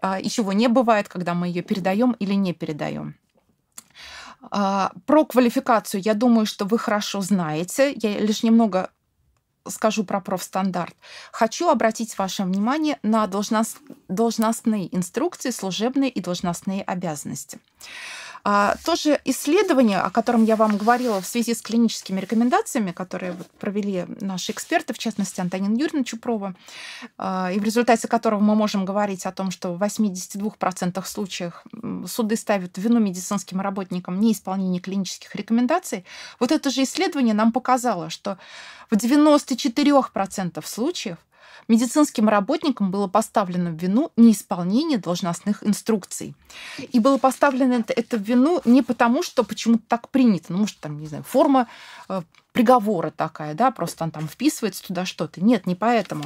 а, и чего не бывает, когда мы ее передаем или не передаем. А, про квалификацию я думаю, что вы хорошо знаете. Я лишь немного скажу про профстандарт. Хочу обратить ваше внимание на должностные инструкции, служебные и должностные обязанности. А, тоже исследование, о котором я вам говорила в связи с клиническими рекомендациями, которые вот провели наши эксперты, в частности, Антонин Юрьевна Чупрова, а, и в результате которого мы можем говорить о том, что в 82% случаях суды ставят вину медицинским работникам неисполнение клинических рекомендаций. Вот это же исследование нам показало, что в 94% случаев медицинским работникам было поставлено в вину неисполнение должностных инструкций. И было поставлено это, это в вину не потому, что почему-то так принято, ну, может, там, не знаю, форма э, приговора такая, да, просто он там вписывается туда что-то. Нет, не поэтому.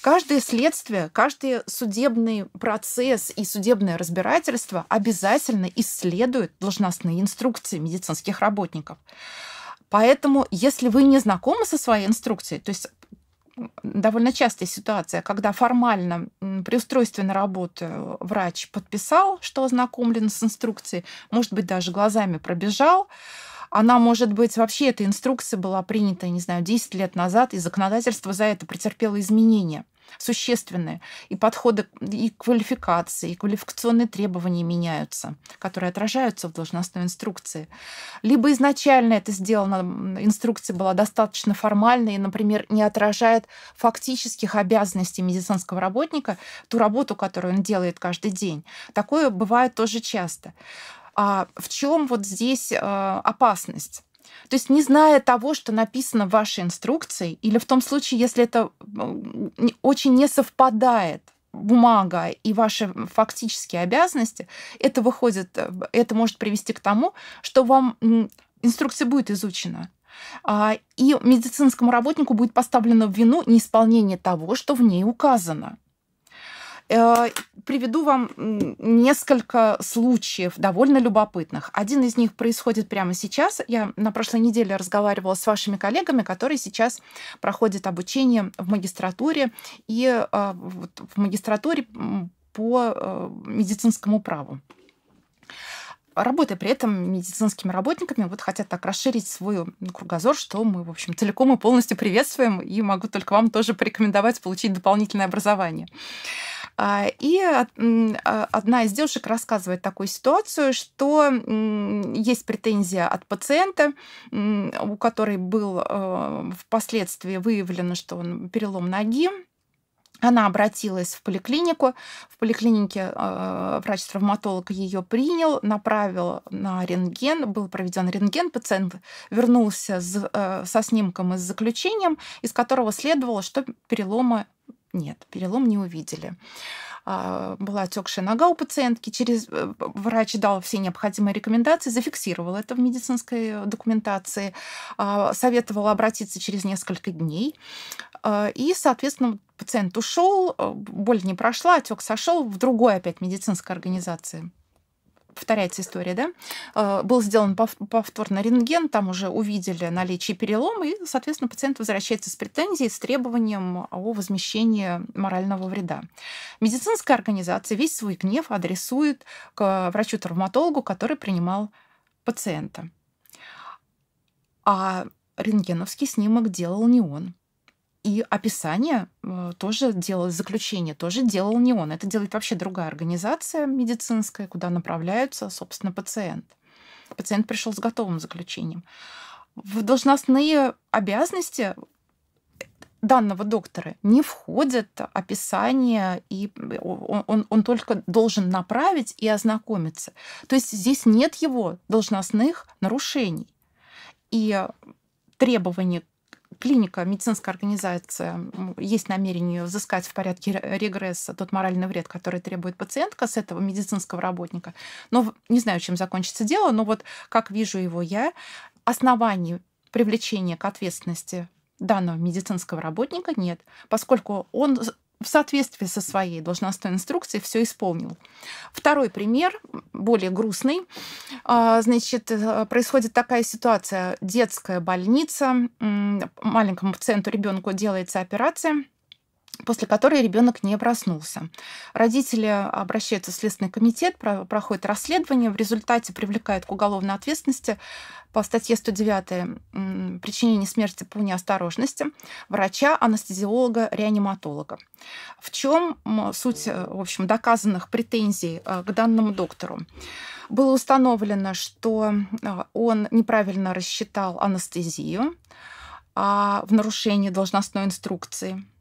Каждое следствие, каждый судебный процесс и судебное разбирательство обязательно исследует должностные инструкции медицинских работников. Поэтому, если вы не знакомы со своей инструкцией, то есть довольно частая ситуация, когда формально при устройстве на работу врач подписал, что ознакомлен с инструкцией, может быть, даже глазами пробежал, она, может быть, вообще эта инструкция была принята, не знаю, 10 лет назад, и законодательство за это претерпело изменения существенные. И подходы, и квалификации, и квалификационные требования меняются, которые отражаются в должностной инструкции. Либо изначально это сделано, инструкция была достаточно формальной и, например, не отражает фактических обязанностей медицинского работника, ту работу, которую он делает каждый день. Такое бывает тоже часто. А в чем вот здесь э, опасность? То есть не зная того, что написано в вашей инструкции, или в том случае, если это ну, очень не совпадает бумага и ваши фактические обязанности, это выходит, э, это может привести к тому, что вам инструкция будет изучена. А, и медицинскому работнику будет поставлено в вину неисполнение того, что в ней указано. Э, приведу вам несколько случаев довольно любопытных. Один из них происходит прямо сейчас. Я на прошлой неделе разговаривала с вашими коллегами, которые сейчас проходят обучение в магистратуре. И э, в магистратуре по э, медицинскому праву работая при этом медицинскими работниками, вот хотят так расширить свой кругозор, что мы, в общем, целиком и полностью приветствуем, и могу только вам тоже порекомендовать получить дополнительное образование. А, и а, одна из девушек рассказывает такую ситуацию, что есть претензия от пациента, у которой был а, впоследствии выявлено, что он перелом ноги, она обратилась в поликлинику. В поликлинике э, врач-травматолог ее принял, направил на рентген. Был проведен рентген. Пациент вернулся с, э, со снимком и с заключением, из которого следовало, что перелома нет, перелом не увидели. А, была отекшая нога у пациентки. Через э, врач дал все необходимые рекомендации, зафиксировал это в медицинской документации, а, советовал обратиться через несколько дней. А, и, соответственно, пациент ушел, э, боль не прошла, отек сошел в другой опять медицинской организации повторяется история, да, э, был сделан повторно рентген, там уже увидели наличие перелома, и, соответственно, пациент возвращается с претензией, с требованием о возмещении морального вреда. Медицинская организация весь свой гнев адресует к врачу-травматологу, который принимал пациента. А рентгеновский снимок делал не он. И описание э, тоже делал, заключение тоже делал не он. Это делает вообще другая организация медицинская, куда направляются, собственно, пациент. Пациент пришел с готовым заключением. В должностные обязанности данного доктора не входит описание, и э, он, он, он только должен направить и ознакомиться. То есть здесь нет его должностных нарушений. И требования клиника, медицинская организация, есть намерение взыскать в порядке регресса тот моральный вред, который требует пациентка с этого медицинского работника. Но не знаю, чем закончится дело, но вот как вижу его я, оснований привлечения к ответственности данного медицинского работника нет, поскольку он в соответствии со своей должностной инструкцией все исполнил. Второй пример, более грустный. А, значит, э, происходит такая ситуация. Детская больница, маленькому пациенту ребенку делается операция – после которой ребенок не проснулся. Родители обращаются в Следственный комитет, проходит расследование, в результате привлекают к уголовной ответственности по статье 109 причинение смерти по неосторожности врача, анестезиолога, реаниматолога. В чем суть, э, в общем, доказанных претензий э, к данному доктору? Было установлено, что э, он неправильно рассчитал анестезию а в нарушении должностной инструкции –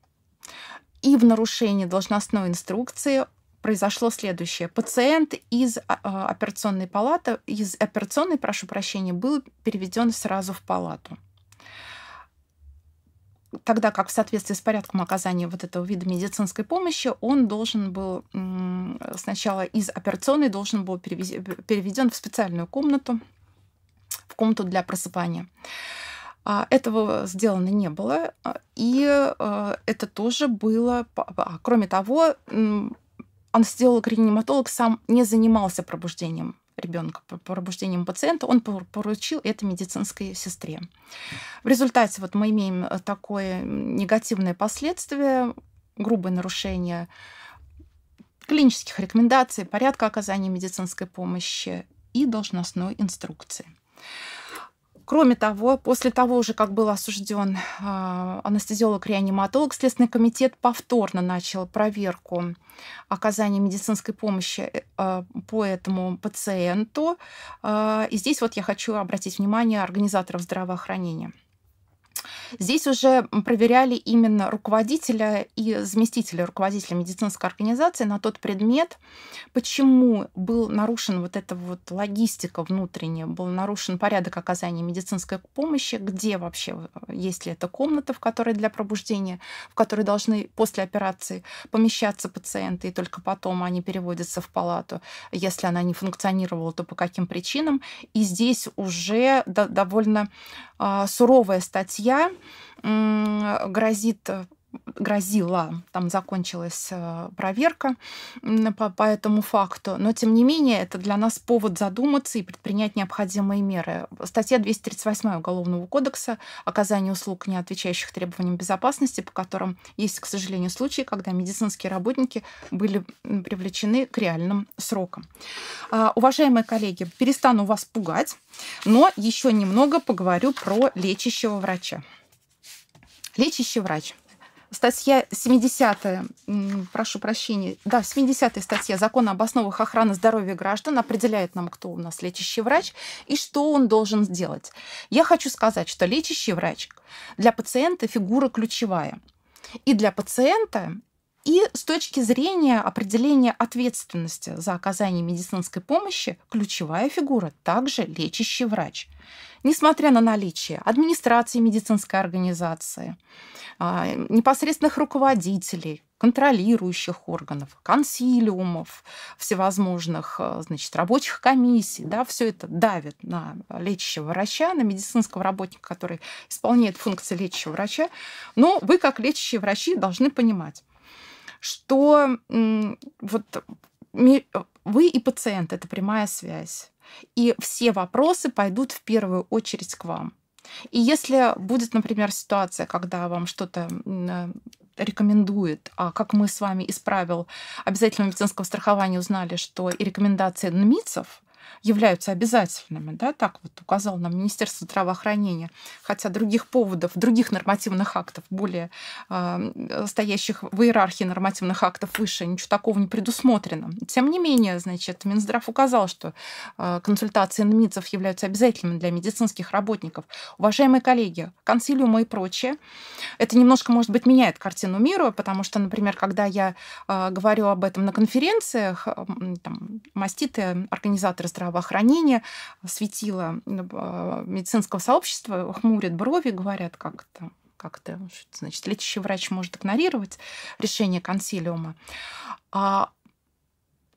и в нарушении должностной инструкции произошло следующее. Пациент из а, а, операционной палаты, из операционной, прошу прощения, был переведен сразу в палату. Тогда как в соответствии с порядком оказания вот этого вида медицинской помощи, он должен был сначала из операционной должен был переведен в специальную комнату, в комнату для просыпания а Этого сделано не было, а, и а, это тоже было... А, кроме того, анестезиолог-реаниматолог сам не занимался пробуждением ребенка, пробуждением пациента, он поручил это медицинской сестре. В результате вот мы имеем э, такое негативное последствие, грубое нарушение клинических рекомендаций, порядка оказания медицинской помощи и должностной инструкции. Кроме того, после того уже, как был осужден а, анестезиолог-реаниматолог, Следственный комитет повторно начал проверку оказания медицинской помощи э, а, по этому пациенту. А, и здесь вот я хочу обратить внимание организаторов здравоохранения – Здесь уже проверяли именно руководителя и заместителя руководителя медицинской организации на тот предмет, почему был нарушен вот эта вот логистика внутренняя, был нарушен порядок оказания медицинской помощи, где вообще, э, есть ли эта комната, в которой для пробуждения, в которой должны после операции помещаться пациенты, и только потом они переводятся в палату. Если она не функционировала, то по каким причинам? И здесь уже довольно а, суровая статья грозит грозила. Там закончилась э, проверка по, по этому факту. Но, тем не менее, это для нас повод задуматься и предпринять необходимые меры. Статья 238 Уголовного кодекса «Оказание услуг, не отвечающих требованиям безопасности», по которым есть, к сожалению, случаи, когда медицинские работники были привлечены к реальным срокам. А, уважаемые коллеги, перестану вас пугать, но еще немного поговорю про лечащего врача. Лечащий врач – статья 70, прошу прощения, да, 70 статья Закона об основах охраны здоровья граждан определяет нам, кто у нас лечащий врач и что он должен сделать. Я хочу сказать, что лечащий врач для пациента фигура ключевая. И для пациента, и с точки зрения определения ответственности за оказание медицинской помощи ключевая фигура также лечащий врач. Несмотря на наличие администрации медицинской организации, а, непосредственных руководителей, контролирующих органов, консилиумов, всевозможных а, значит, рабочих комиссий. Да, все это давит на лечащего врача, на медицинского работника, который исполняет функции лечащего врача. Но вы, как лечащие врачи, должны понимать, что вот вы и пациент — это прямая связь. И все вопросы пойдут в первую очередь к вам. И если будет, например, ситуация, когда вам что-то э, рекомендует, а как мы с вами из правил обязательного медицинского страхования узнали, что и рекомендации НМИЦов являются обязательными, да, так вот указал нам Министерство здравоохранения, хотя других поводов, других нормативных актов, более э, стоящих в иерархии нормативных актов выше, ничего такого не предусмотрено. Тем не менее, значит, Минздрав указал, что э, консультации НМИЦев являются обязательными для медицинских работников. Уважаемые коллеги, консилиумы и прочее, это немножко, может быть, меняет картину мира, потому что, например, когда я э, говорю об этом на конференциях, э, там, маститы, организаторы здравоохранения, светила ну, медицинского сообщества хмурят брови, говорят, как это как-то, значит, лечащий врач может игнорировать решение консилиума. А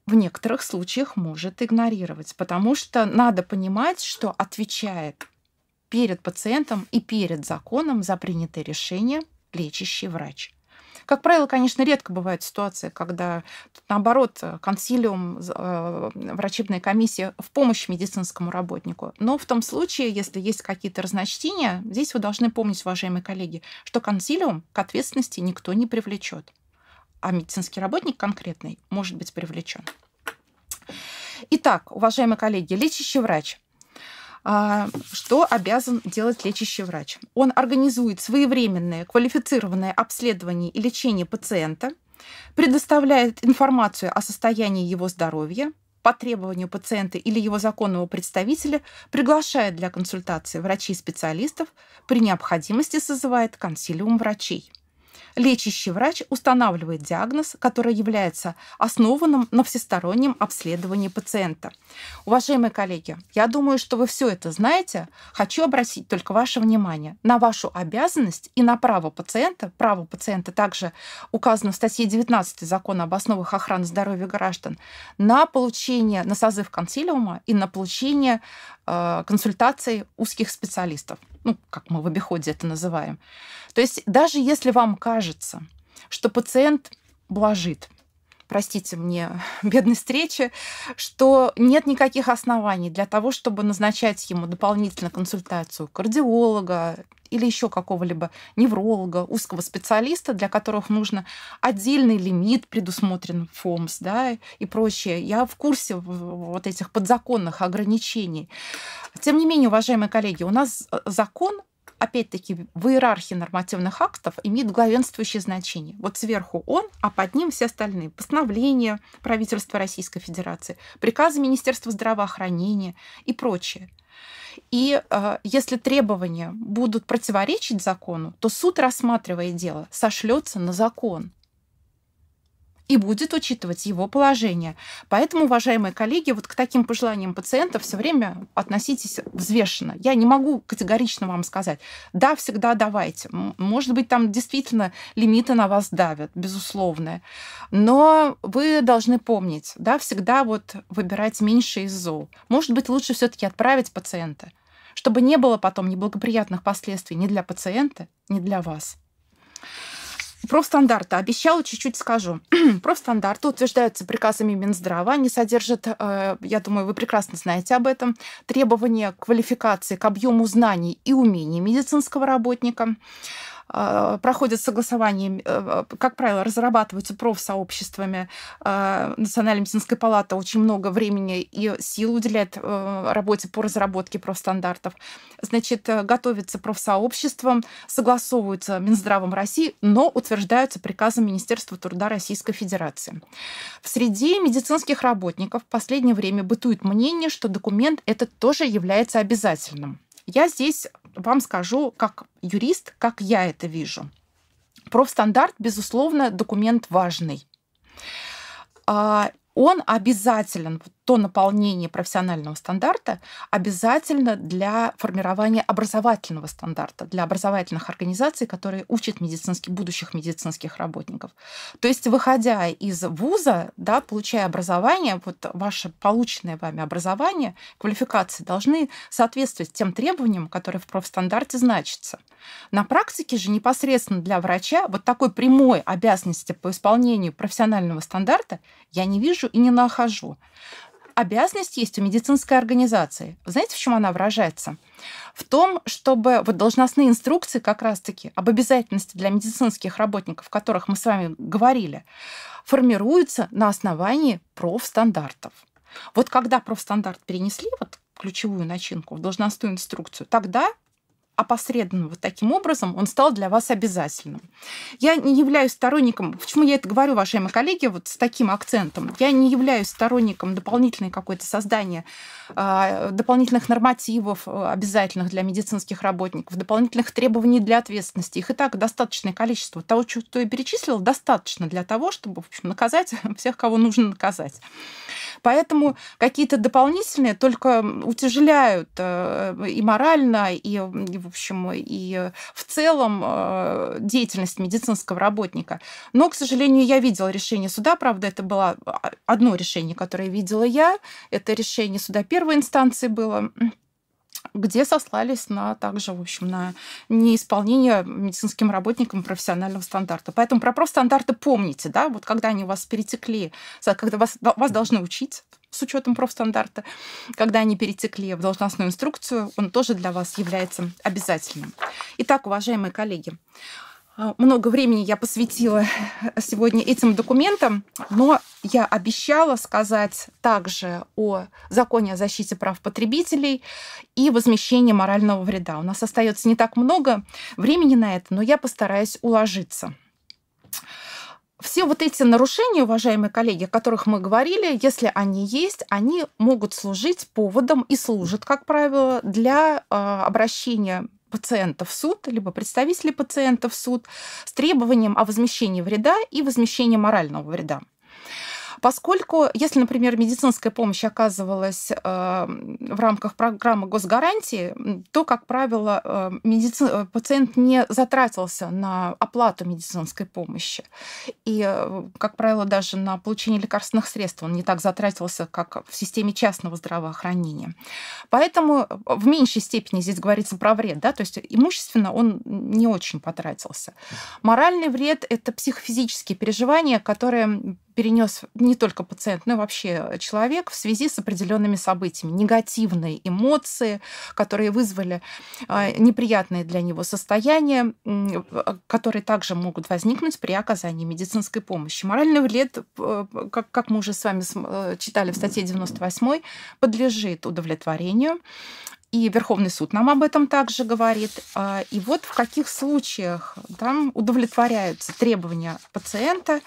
в некоторых случаях может игнорировать, потому что надо понимать, что отвечает перед пациентом и перед законом за принятое решение лечащий врач. Как правило, конечно, редко бывает ситуация, когда, наоборот, э, консилиум, э, врачебная комиссия в помощь медицинскому работнику. Но в том случае, если есть какие-то разночтения, здесь вы должны помнить, уважаемые коллеги, что консилиум к ответственности никто не привлечет, а медицинский работник конкретный может быть привлечен. Итак, уважаемые коллеги, лечащий врач – а, что обязан делать лечащий врач? Он организует своевременное квалифицированное обследование и лечение пациента, предоставляет информацию о состоянии его здоровья, по требованию пациента или его законного представителя приглашает для консультации врачей-специалистов, при необходимости созывает консилиум врачей. Лечащий врач устанавливает диагноз, который является основанным на всестороннем обследовании пациента. Уважаемые коллеги, я думаю, что вы все это знаете. Хочу обратить только ваше внимание на вашу обязанность и на право пациента. Право пациента также указано в статье 19 Закона об основах охраны здоровья граждан на получение, на созыв консилиума и на получение Э, консультаций узких специалистов, ну, как мы в обиходе это называем. То есть даже если вам кажется, что пациент блажит, простите мне, [LAUGHS] бедной встречи, что нет никаких оснований для того, чтобы назначать ему дополнительно консультацию кардиолога или еще какого-либо невролога, узкого специалиста, для которых нужно отдельный лимит предусмотрен ФОМС да, и прочее. Я в курсе вот этих подзаконных ограничений. Тем не менее, уважаемые коллеги, у нас э, закон опять-таки, в иерархии нормативных актов имеет главенствующее значение. Вот сверху он, а под ним все остальные. Постановления правительства Российской Федерации, приказы Министерства здравоохранения и прочее. И э, если требования будут противоречить закону, то суд, рассматривая дело, сошлется на закон и будет учитывать его положение. Поэтому, уважаемые коллеги, вот к таким пожеланиям пациента все время относитесь взвешенно. Я не могу категорично вам сказать, да, всегда давайте. Может быть, там действительно лимиты на вас давят, безусловно. Но вы должны помнить, да, всегда вот выбирать меньше из зол. Может быть, лучше все-таки отправить пациента, чтобы не было потом неблагоприятных последствий ни для пациента, ни для вас про стандарты Обещала, чуть-чуть скажу. [CLEARS THROAT] про стандарты утверждаются приказами Минздрава. Они содержат, э, я думаю, вы прекрасно знаете об этом, требования к квалификации, к объему знаний и умений медицинского работника. А, проходят согласование, э, э, как правило, разрабатываются профсообществами. А, Национальная медицинская палата очень много времени и сил уделяет э, работе по разработке профстандартов. Значит, готовится профсообществом, согласовываются Минздравом России, но утверждаются приказом Министерства труда Российской Федерации. В среде медицинских работников в последнее время бытует мнение, что документ этот тоже является обязательным. Я здесь вам скажу, как юрист, как я это вижу. Профстандарт, безусловно, документ важный. А, он обязателен то наполнение профессионального стандарта обязательно для формирования образовательного стандарта, для образовательных организаций, которые учат медицинских, будущих медицинских работников. То есть, выходя из вуза, да, получая образование, вот ваше полученное вами образование, квалификации должны соответствовать тем требованиям, которые в профстандарте значатся. На практике же непосредственно для врача вот такой прямой обязанности по исполнению профессионального стандарта я не вижу и не нахожу обязанность есть у медицинской организации. Знаете, в чем она выражается? В том, чтобы вот должностные инструкции как раз-таки об обязательности для медицинских работников, о которых мы с вами говорили, формируются на основании профстандартов. Вот когда профстандарт перенесли, вот ключевую начинку в должностную инструкцию, тогда опосредованно вот таким образом, он стал для вас обязательным. Я не являюсь сторонником, почему я это говорю, уважаемые коллеги, вот с таким акцентом, я не являюсь сторонником дополнительной какой-то создания а, дополнительных нормативов э, обязательных для медицинских работников, дополнительных требований для ответственности. Их и так достаточное количество. Того, что я перечислила, достаточно для того, чтобы в общем, наказать [LAUGHS] всех, кого нужно наказать. Поэтому какие-то дополнительные только утяжеляют э, и морально, и, и в общем, и в целом э, деятельность медицинского работника. Но, к сожалению, я видела решение суда, правда, это было а, одно решение, которое видела я, это решение суда первой инстанции было где сослались на также, в общем, на неисполнение медицинским работникам профессионального стандарта. Поэтому про профстандарты помните, да, вот когда они у вас перетекли, когда вас, вас должны учить с учетом профстандарта, когда они перетекли в должностную инструкцию, он тоже для вас является обязательным. Итак, уважаемые коллеги, а, много времени я посвятила сегодня этим документам, но я обещала сказать также о законе о защите прав потребителей и возмещении морального вреда. У нас остается не так много времени на это, но я постараюсь уложиться. Все вот эти нарушения, уважаемые коллеги, о которых мы говорили, если они есть, они могут служить поводом и служат, как правило, для а, обращения пациента в суд, либо представители пациента в суд с требованием о возмещении вреда и возмещении морального вреда. Поскольку, если, например, медицинская помощь оказывалась э, в рамках программы госгарантии, то, как правило, э, медици... Э, пациент не затратился на оплату медицинской помощи. И, как правило, даже на получение лекарственных средств он не так затратился, как в системе частного здравоохранения. Поэтому в меньшей степени здесь говорится про вред, да, то есть имущественно он не очень потратился. Моральный вред – это психофизические переживания, которые перенес не только пациент, но и вообще человек в связи с определенными событиями. Негативные эмоции, которые вызвали а, неприятные для него состояния, а, которые также могут возникнуть при оказании медицинской помощи. Моральный вред, э, как, как мы уже с вами э, читали в статье 98, подлежит удовлетворению и Верховный суд нам об этом также говорит. А, и вот в каких случаях там удовлетворяются требования пациента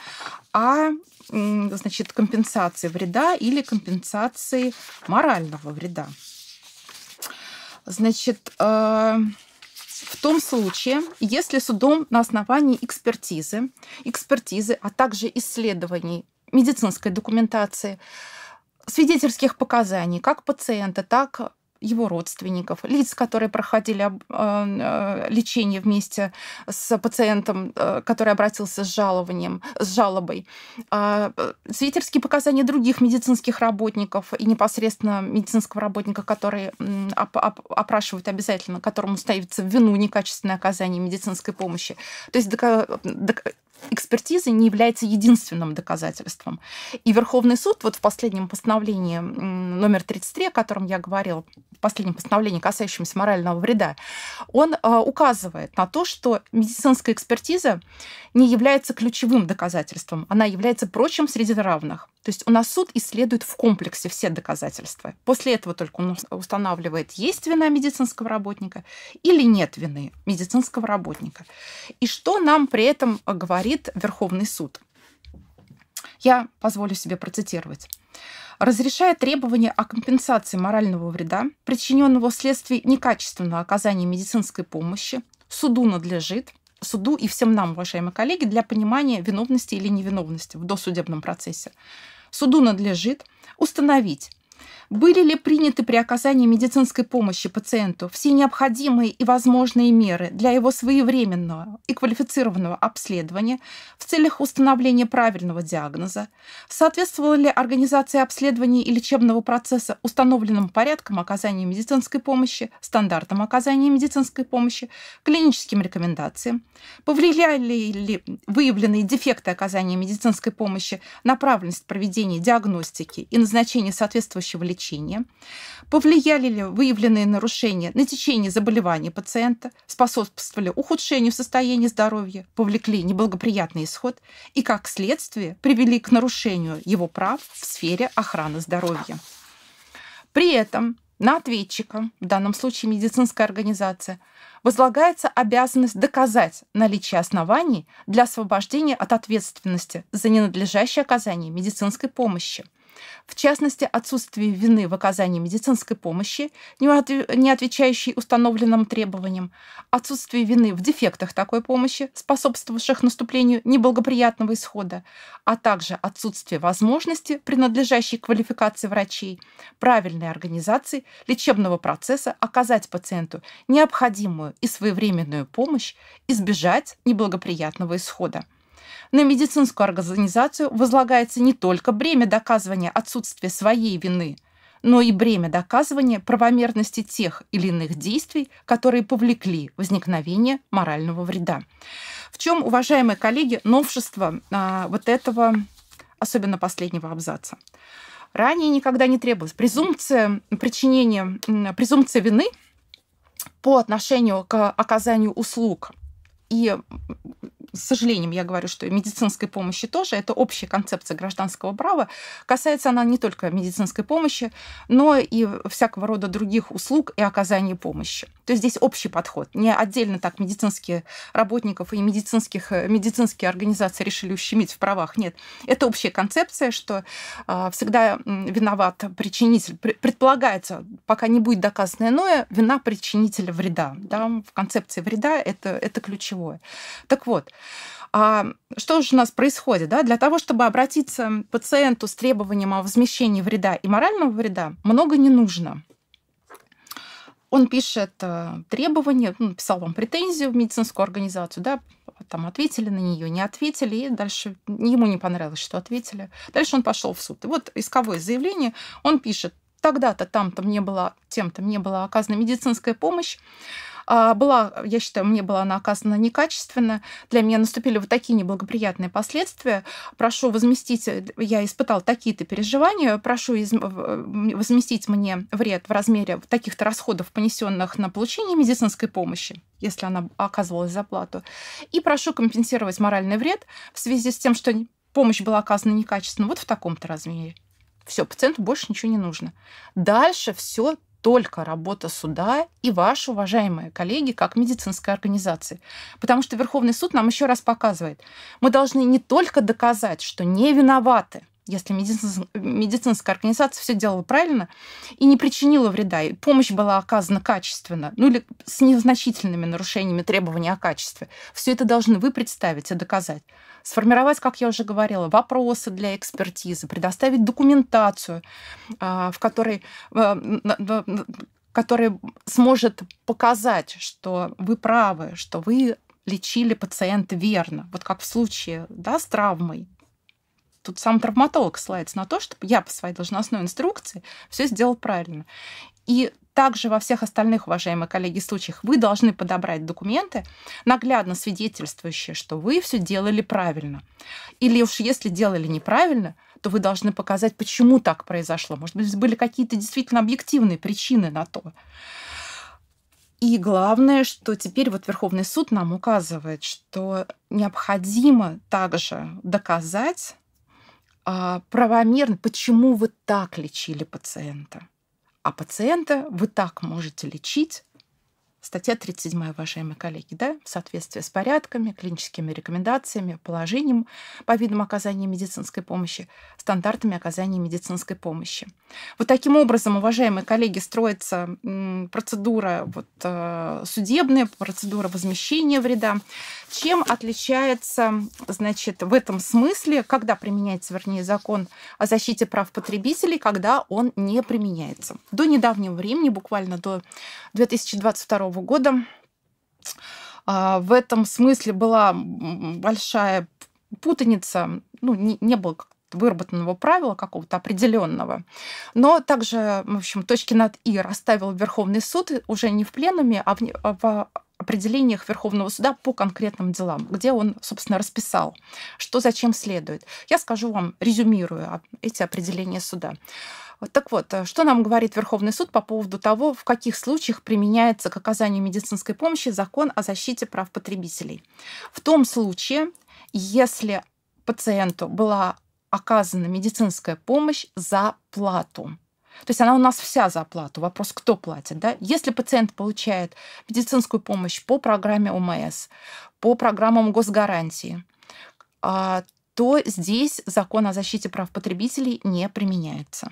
о значит, компенсации вреда или компенсации морального вреда. Значит, а, в том случае, если судом на основании экспертизы, экспертизы, а также исследований медицинской документации, свидетельских показаний как пациента, так его родственников, лиц, которые проходили э, э, лечение вместе с пациентом, э, который обратился с жалованием, с жалобой, а, свидетельские показания других медицинских работников и непосредственно медицинского работника, который опрашивают обязательно, которому ставится в вину некачественное оказание медицинской помощи. То есть экспертиза не является единственным доказательством. И Верховный суд вот в последнем постановлении номер 33, о котором я говорил в последнем постановлении, касающемся морального вреда, он э, указывает на то, что медицинская экспертиза не является ключевым доказательством, она является прочим среди равных. То есть у нас суд исследует в комплексе все доказательства. После этого только он устанавливает, есть вина медицинского работника или нет вины медицинского работника. И что нам при этом говорит говорит Верховный суд. Я позволю себе процитировать разрешая требования о компенсации морального вреда, причиненного вследствие некачественного оказания медицинской помощи, суду надлежит, суду и всем нам, уважаемые коллеги, для понимания виновности или невиновности в досудебном процессе, суду надлежит установить были ли приняты при оказании медицинской помощи пациенту все необходимые и возможные меры для его своевременного и квалифицированного обследования в целях установления правильного диагноза? Соответствовала ли организация обследования и лечебного процесса установленным порядком оказания медицинской помощи, стандартам оказания медицинской помощи, клиническим рекомендациям? Повлияли ли выявленные дефекты оказания медицинской помощи на правильность проведения диагностики и назначения соответствующего лечения лечения, повлияли ли выявленные нарушения на течение заболевания пациента, способствовали ухудшению состояния здоровья, повлекли неблагоприятный исход и, как следствие, привели к нарушению его прав в сфере охраны здоровья. При этом на ответчика, в данном случае медицинская организация, возлагается обязанность доказать наличие оснований для освобождения от ответственности за ненадлежащее оказание медицинской помощи – в частности, отсутствие вины в оказании медицинской помощи, не отвечающей установленным требованиям, отсутствие вины в дефектах такой помощи, способствовавших наступлению неблагоприятного исхода, а также отсутствие возможности, принадлежащей квалификации врачей, правильной организации лечебного процесса оказать пациенту необходимую и своевременную помощь, избежать неблагоприятного исхода. На медицинскую организацию возлагается не только бремя доказывания отсутствия своей вины, но и бремя доказывания правомерности тех или иных действий, которые повлекли возникновение морального вреда. В чем, уважаемые коллеги, новшество а, вот этого, особенно последнего абзаца? Ранее никогда не требовалось. Презумпция причинения, презумпция вины по отношению к оказанию услуг и с сожалением я говорю, что медицинской помощи тоже, это общая концепция гражданского права. Касается она не только медицинской помощи, но и всякого рода других услуг и оказания помощи. То есть здесь общий подход. Не отдельно так медицинские работников и медицинских, э, медицинские организации решили ущемить в правах. Нет, это общая концепция, что э, всегда виноват причинитель. Предполагается, пока не будет доказано иное, вина причинителя вреда. Да? В концепции вреда это, это ключевое. Так вот, а что же у нас происходит? Да? Для того, чтобы обратиться к пациенту с требованием о возмещении вреда и морального вреда, много не нужно. Он пишет э, требования, ну, писал вам претензию в медицинскую организацию, да, там ответили на нее, не ответили, и дальше ему не понравилось, что ответили. Дальше он пошел в суд. И вот исковое заявление, он пишет, тогда-то, там-то мне была, тем-то мне была оказана медицинская помощь, а, была, я считаю, мне была она оказана некачественно. Для меня наступили вот такие неблагоприятные последствия. Прошу возместить, э, я испытал такие-то переживания, прошу из, э, возместить мне вред в размере таких-то расходов, понесенных на получение медицинской помощи если она оказывалась за плату. И прошу компенсировать моральный вред в связи с тем, что помощь была оказана некачественно, вот в таком-то размере. Все, пациенту больше ничего не нужно. Дальше все только работа суда и ваши, уважаемые коллеги, как медицинской организации. Потому что Верховный суд нам еще раз показывает, мы должны не только доказать, что не виноваты, если медицинская организация все делала правильно и не причинила вреда, и помощь была оказана качественно, ну или с незначительными нарушениями требований о качестве, все это должны вы представить и доказать сформировать, как я уже говорила, вопросы для экспертизы, предоставить документацию, а, в которой э, который сможет показать, что вы правы, что вы лечили пациента верно. Вот как в случае да, с травмой. Тут сам травматолог ссылается на то, что я по своей должностной инструкции все сделал правильно. И также во всех остальных, уважаемые коллеги, случаях вы должны подобрать документы, наглядно свидетельствующие, что вы все делали правильно. Или уж если делали неправильно, то вы должны показать, почему так произошло. Может быть, были какие-то действительно объективные причины на то. И главное, что теперь вот Верховный суд нам указывает, что необходимо также доказать а, правомерно, почему вы так лечили пациента а пациента вы так можете лечить, Статья 37, уважаемые коллеги, да, в соответствии с порядками, клиническими рекомендациями, положением по видам оказания медицинской помощи, стандартами оказания медицинской помощи. Вот таким образом, уважаемые коллеги, строится процедура вот, э, судебная, процедура возмещения вреда. Чем отличается, значит, в этом смысле, когда применяется, вернее, закон о защите прав потребителей, когда он не применяется? До недавнего времени, буквально до 2022 года Нового года. А, в этом смысле была большая путаница, ну, не, не было выработанного правила какого-то определенного. Но также, в общем, точки над «и» расставил Верховный суд уже не в пленуме, а в, а в определениях Верховного суда по конкретным делам, где он, собственно, расписал, что зачем следует. Я скажу вам, резюмирую а, эти определения суда. Вот так вот, э, что нам говорит Верховный суд по поводу того, в каких случаях применяется к оказанию медицинской помощи закон о защите прав потребителей? В том случае, если пациенту была оказана медицинская помощь за плату. То есть она у нас вся за оплату. Вопрос, кто платит. Да? Если пациент получает медицинскую помощь по программе ОМС, по программам госгарантии, а, то здесь закон о защите прав потребителей не применяется.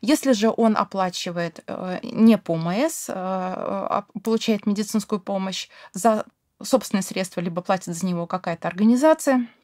Если же он оплачивает э, не по МС, э, а получает медицинскую помощь за собственные средства, либо платит за него какая-то организация –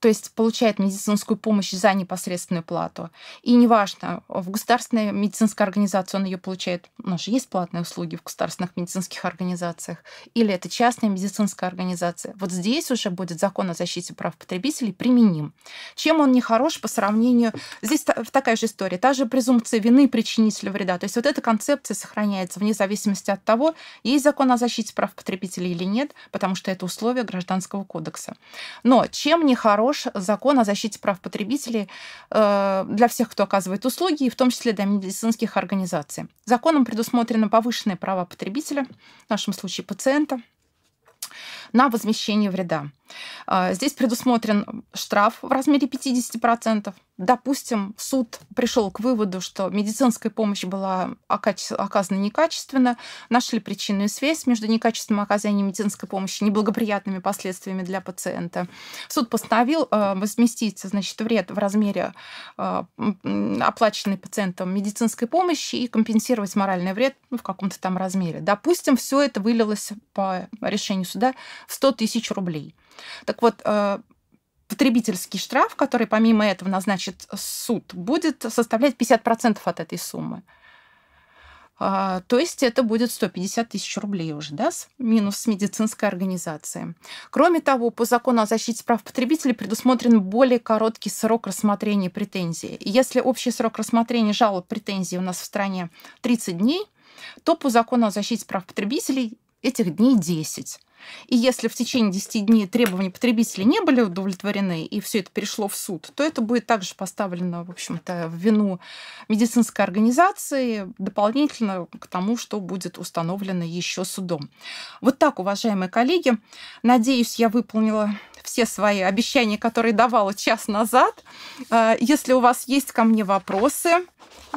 то есть получает медицинскую помощь за непосредственную плату. И неважно, в государственной медицинской организации он ее получает, у нас же есть платные услуги в государственных медицинских организациях, или это частная медицинская организация. Вот здесь уже будет закон о защите прав потребителей применим. Чем он не хорош по сравнению... Здесь такая же история, та же презумпция вины причинителя вреда. То есть вот эта концепция сохраняется вне зависимости от того, есть закон о защите прав потребителей или нет, потому что это условие Гражданского кодекса. Но чем не хорош хорош закон о защите прав потребителей э, для всех, кто оказывает услуги, и в том числе для медицинских организаций. Законом предусмотрены повышенные права потребителя, в нашем случае пациента, на возмещение вреда. А, здесь предусмотрен штраф в размере 50%. Допустим, суд пришел к выводу, что медицинская помощь была оказана некачественно, нашли причинную связь между некачественным оказанием медицинской помощи и неблагоприятными последствиями для пациента. Суд постановил а, возместить значит, вред в размере а, оплаченной пациентом медицинской помощи и компенсировать моральный вред в каком-то там размере. Допустим, все это вылилось по решению суда 100 тысяч рублей. Так вот, э, потребительский штраф, который помимо этого назначит суд, будет составлять 50% от этой суммы. А, то есть это будет 150 тысяч рублей уже, да, минус медицинская организация. Кроме того, по закону о защите прав потребителей предусмотрен более короткий срок рассмотрения претензий. если общий срок рассмотрения жалоб претензий у нас в стране 30 дней, то по закону о защите прав потребителей этих дней 10. И если в течение 10 дней требования потребителей не были удовлетворены, и все это перешло в суд, то это будет также поставлено, в общем-то, в вину медицинской организации, дополнительно к тому, что будет установлено еще судом. Вот так, уважаемые коллеги, надеюсь, я выполнила все свои обещания, которые давала час назад. Э, если у вас есть ко мне вопросы,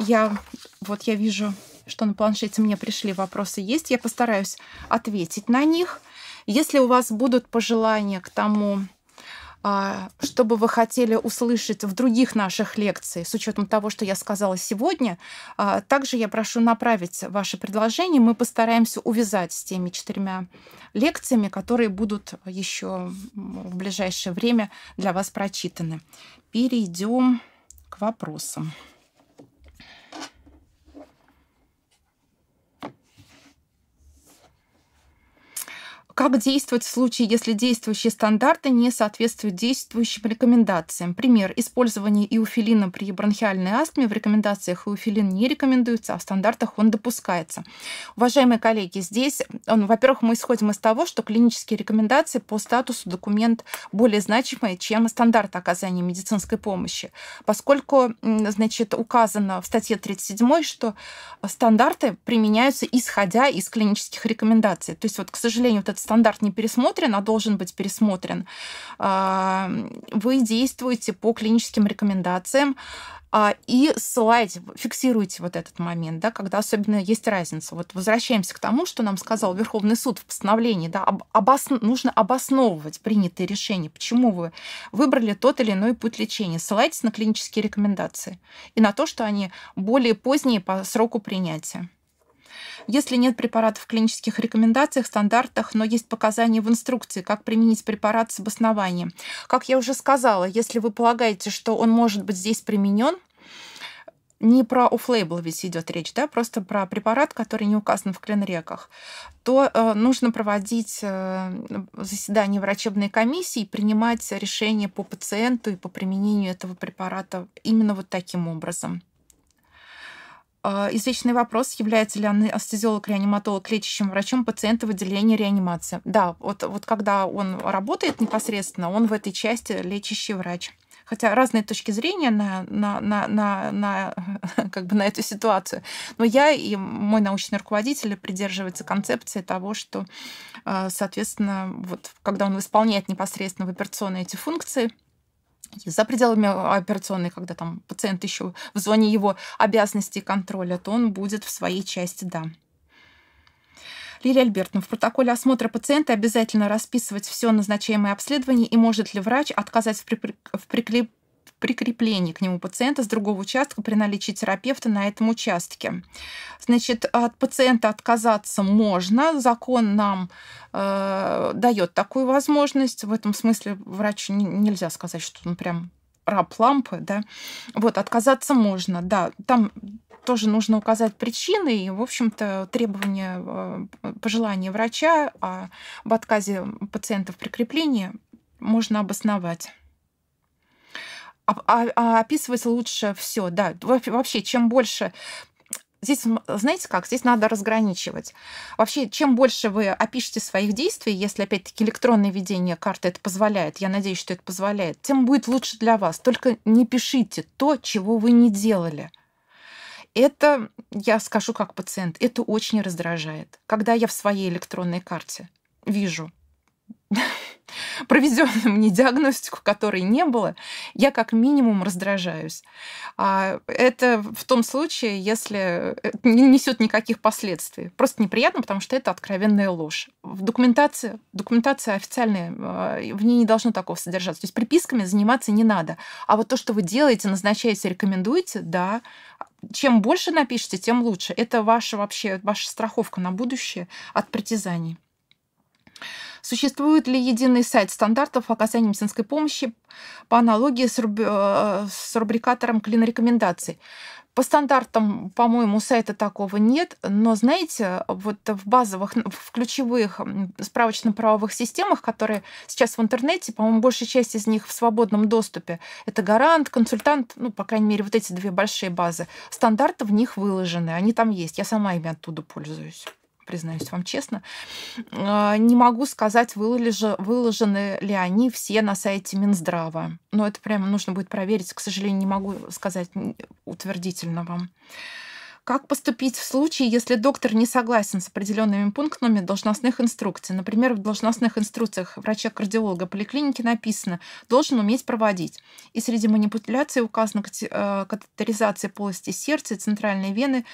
я вот я вижу что на планшете мне пришли вопросы есть. Я постараюсь ответить на них. Если у вас будут пожелания к тому, а, что бы вы хотели услышать в других наших лекциях, с учетом того, что я сказала сегодня, а, также я прошу направить ваши предложения. Мы постараемся увязать с теми четырьмя лекциями, которые будут еще в ближайшее время для вас прочитаны. Перейдем к вопросам. Как действовать в случае, если действующие стандарты не соответствуют действующим рекомендациям? Пример. Использование иуфилина при бронхиальной астме. В рекомендациях иуфилин не рекомендуется, а в стандартах он допускается. Уважаемые коллеги, здесь, ну, во-первых, мы исходим из того, что клинические рекомендации по статусу документ более значимые, чем стандарты оказания медицинской помощи, поскольку значит, указано в статье 37, что стандарты применяются исходя из клинических рекомендаций. То есть вот, к сожалению, вот этот стандарт не пересмотрен, а должен быть пересмотрен, а, вы действуете по клиническим рекомендациям а, и ссылаете, фиксируете вот этот момент, да, когда особенно есть разница. Вот возвращаемся к тому, что нам сказал Верховный суд в постановлении, да, об, нужно обосновывать принятые решения, почему вы выбрали тот или иной путь лечения. Ссылайтесь на клинические рекомендации и на то, что они более поздние по сроку принятия. Если нет препаратов в клинических рекомендациях, стандартах, но есть показания в инструкции, как применить препарат с обоснованием. Как я уже сказала, если вы полагаете, что он может быть здесь применен, не про оффлейбл ведь идет речь, да, просто про препарат, который не указан в клинреках, то э, нужно проводить э, заседание врачебной комиссии, и принимать решение по пациенту и по применению этого препарата именно вот таким образом. А, извечный вопрос, является ли анестезиолог-реаниматолог лечащим врачом пациента в отделении реанимации. Да, вот, вот когда он работает непосредственно, он в этой части лечащий врач. Хотя разные точки зрения на, на, на, на, на, [LAUGHS] как бы на эту ситуацию. Но я и мой научный руководитель придерживаются концепции того, что, а, соответственно, вот, когда он исполняет непосредственно в операционной эти функции, за пределами э, операционной, когда там пациент еще в зоне его обязанностей и контроля, то он будет в своей части, да. Лилия Альбертовна, в протоколе осмотра пациента обязательно расписывать все назначаемое обследование и может ли врач отказать в, при... в прикле прикреплении к нему пациента с другого участка при наличии терапевта на этом участке. Значит, от пациента отказаться можно. Закон нам э, дает такую возможность. В этом смысле врачу нельзя сказать, что он прям раб лампы, да, вот, отказаться можно, да, там тоже нужно указать причины и, в общем-то, требования, э, пожелания врача об а отказе пациента в прикреплении можно обосновать. А, а описывать лучше все, да, вообще, чем больше здесь, знаете как, здесь надо разграничивать. Вообще, чем больше вы опишете своих действий, если, опять-таки, электронное ведение карты это позволяет, я надеюсь, что это позволяет, тем будет лучше для вас. Только не пишите то, чего вы не делали. Это, я скажу как пациент, это очень раздражает. Когда я в своей электронной карте вижу проведенную мне [LAUGHS] диагностику, которой не было, я как минимум раздражаюсь. А Это в том случае, если э, не несет никаких последствий. Просто неприятно, потому что это откровенная ложь. В документации, документация официальная, а, в ней не должно такого содержаться. То есть приписками заниматься не надо. А вот то, что вы делаете, назначаете, рекомендуете, да, чем больше напишете, тем лучше. Это ваша вообще, ваша страховка на будущее от притязаний. Существует ли единый сайт стандартов оказания медицинской помощи по аналогии с, руб... Э, с рубрикатором клинорекомендаций? По стандартам, по-моему, сайта такого нет, но, знаете, вот в базовых, ну, в ключевых справочно-правовых системах, которые сейчас в интернете, по-моему, большая часть из них в свободном доступе, это гарант, консультант, ну, по крайней мере, вот эти две большие базы, стандарты в них выложены, они там есть, я сама ими оттуда пользуюсь признаюсь вам честно. А, не могу сказать, выложи, выложены ли они все на сайте Минздрава. Но это прямо нужно будет проверить. К сожалению, не могу сказать утвердительно вам. Как поступить в случае, если доктор не согласен с определенными пунктами должностных инструкций? Например, в должностных инструкциях врача-кардиолога поликлиники написано «должен уметь проводить». И среди манипуляций указано э, катетеризация полости сердца и центральной вены,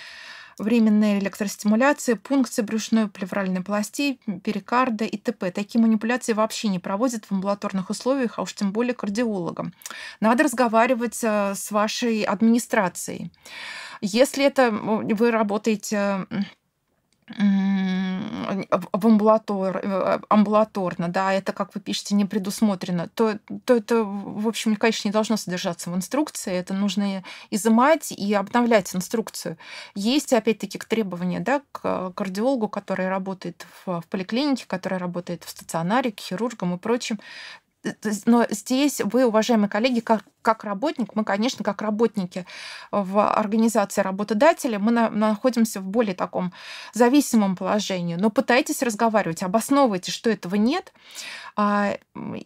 временная электростимуляция, пункция брюшной плевральной полости, перикарда и т.п. Такие манипуляции вообще не проводят в амбулаторных условиях, а уж тем более кардиологам. Надо разговаривать э, с вашей администрацией. Если это вы работаете а, в амбулатор, э, а, амбулаторно, да, это, как вы пишете, не предусмотрено, то, то это, в общем, конечно, не должно содержаться в инструкции, это нужно изымать и обновлять инструкцию. Есть, опять-таки, требования да, к кардиологу, который работает в, в поликлинике, который работает в стационаре, к хирургам и прочим, Э, но здесь вы, уважаемые коллеги, как, как работник, мы, конечно, как работники в организации работодателя, мы на, находимся в более таком зависимом положении. Но пытайтесь разговаривать, обосновывайте, что этого нет а,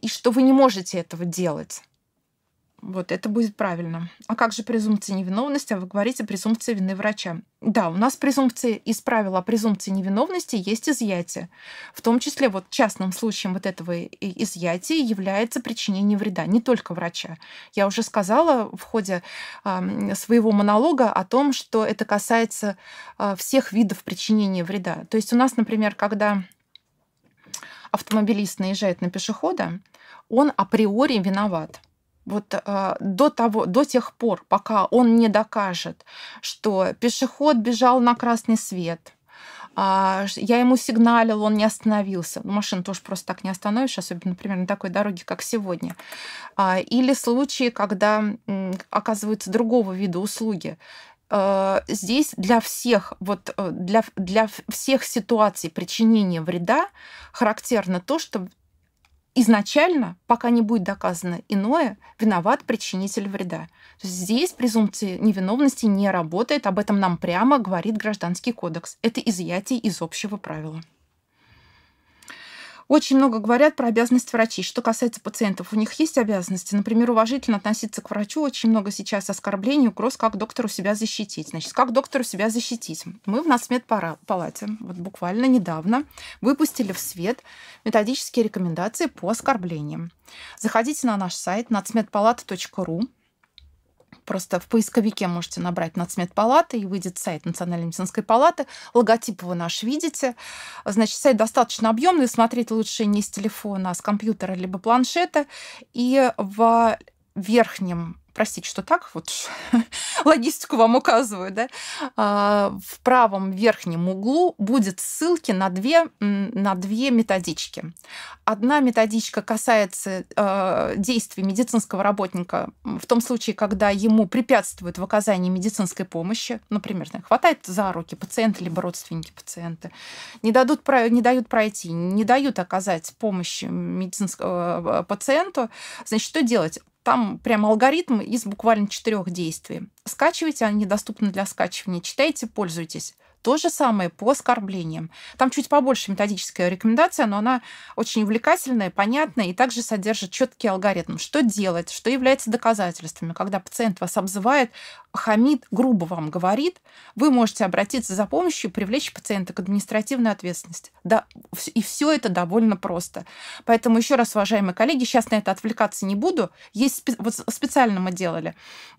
и что вы не можете этого делать. Вот, это будет правильно. А как же презумпция невиновности? А вы говорите презумпция вины врача. Да, у нас презумпция из правила о презумпции невиновности есть изъятие. В том числе вот частным случаем вот этого изъятия является причинение вреда, не только врача. Я уже сказала в ходе своего монолога о том, что это касается а, всех видов причинения вреда. То есть у нас, например, когда автомобилист наезжает на пешехода, он априори виноват – вот э, до того, до тех пор, пока он не докажет, что пешеход бежал на красный свет, а, я ему сигналил, он не остановился. Ну, машину тоже просто так не остановишь, особенно, например, на такой дороге, как сегодня. А, или случаи, когда оказываются другого вида услуги. Здесь для всех, вот э, для, для всех ситуаций причинения вреда характерно то, что изначально, пока не будет доказано иное, виноват причинитель вреда. То есть здесь презумпция невиновности не работает, об этом нам прямо говорит Гражданский кодекс. Это изъятие из общего правила. Очень много говорят про обязанность врачей. Что касается пациентов, у них есть обязанности. Например, уважительно относиться к врачу. Очень много сейчас оскорблений, угроз, как доктору себя защитить. Значит, как доктору себя защитить? Мы в Нацмед палате вот буквально недавно выпустили в свет методические рекомендации по оскорблениям. Заходите на наш сайт nacmedpalata.ru Просто в поисковике можете набрать «Нацмедпалата» и выйдет сайт Национальной медицинской палаты. Логотип вы наш видите. Значит, сайт достаточно объемный. Смотреть лучше не с телефона, а с компьютера либо планшета. И в верхнем простите, что так вот [LAUGHS] логистику вам указываю, да, а, в правом верхнем углу будет ссылки на две, на две методички. Одна методичка касается а, действий медицинского работника в том случае, когда ему препятствуют в оказании медицинской помощи, например, хватает за руки пациента либо родственники пациента, не, дадут, не дают пройти, не дают оказать помощи медицинскому э, пациенту, значит, что делать? Там прям алгоритм из буквально четырех действий. Скачивайте, они доступны для скачивания, читайте, пользуйтесь. То же самое по оскорблениям. Там чуть побольше методическая рекомендация, но она очень увлекательная, понятная и также содержит четкий алгоритм, что делать, что является доказательствами. Когда пациент вас обзывает, Хамид грубо вам говорит, вы можете обратиться за помощью и привлечь пациента к административной ответственности. Да, и все это довольно просто. Поэтому еще раз, уважаемые коллеги, сейчас на это отвлекаться не буду. Есть, вот специально мы делали.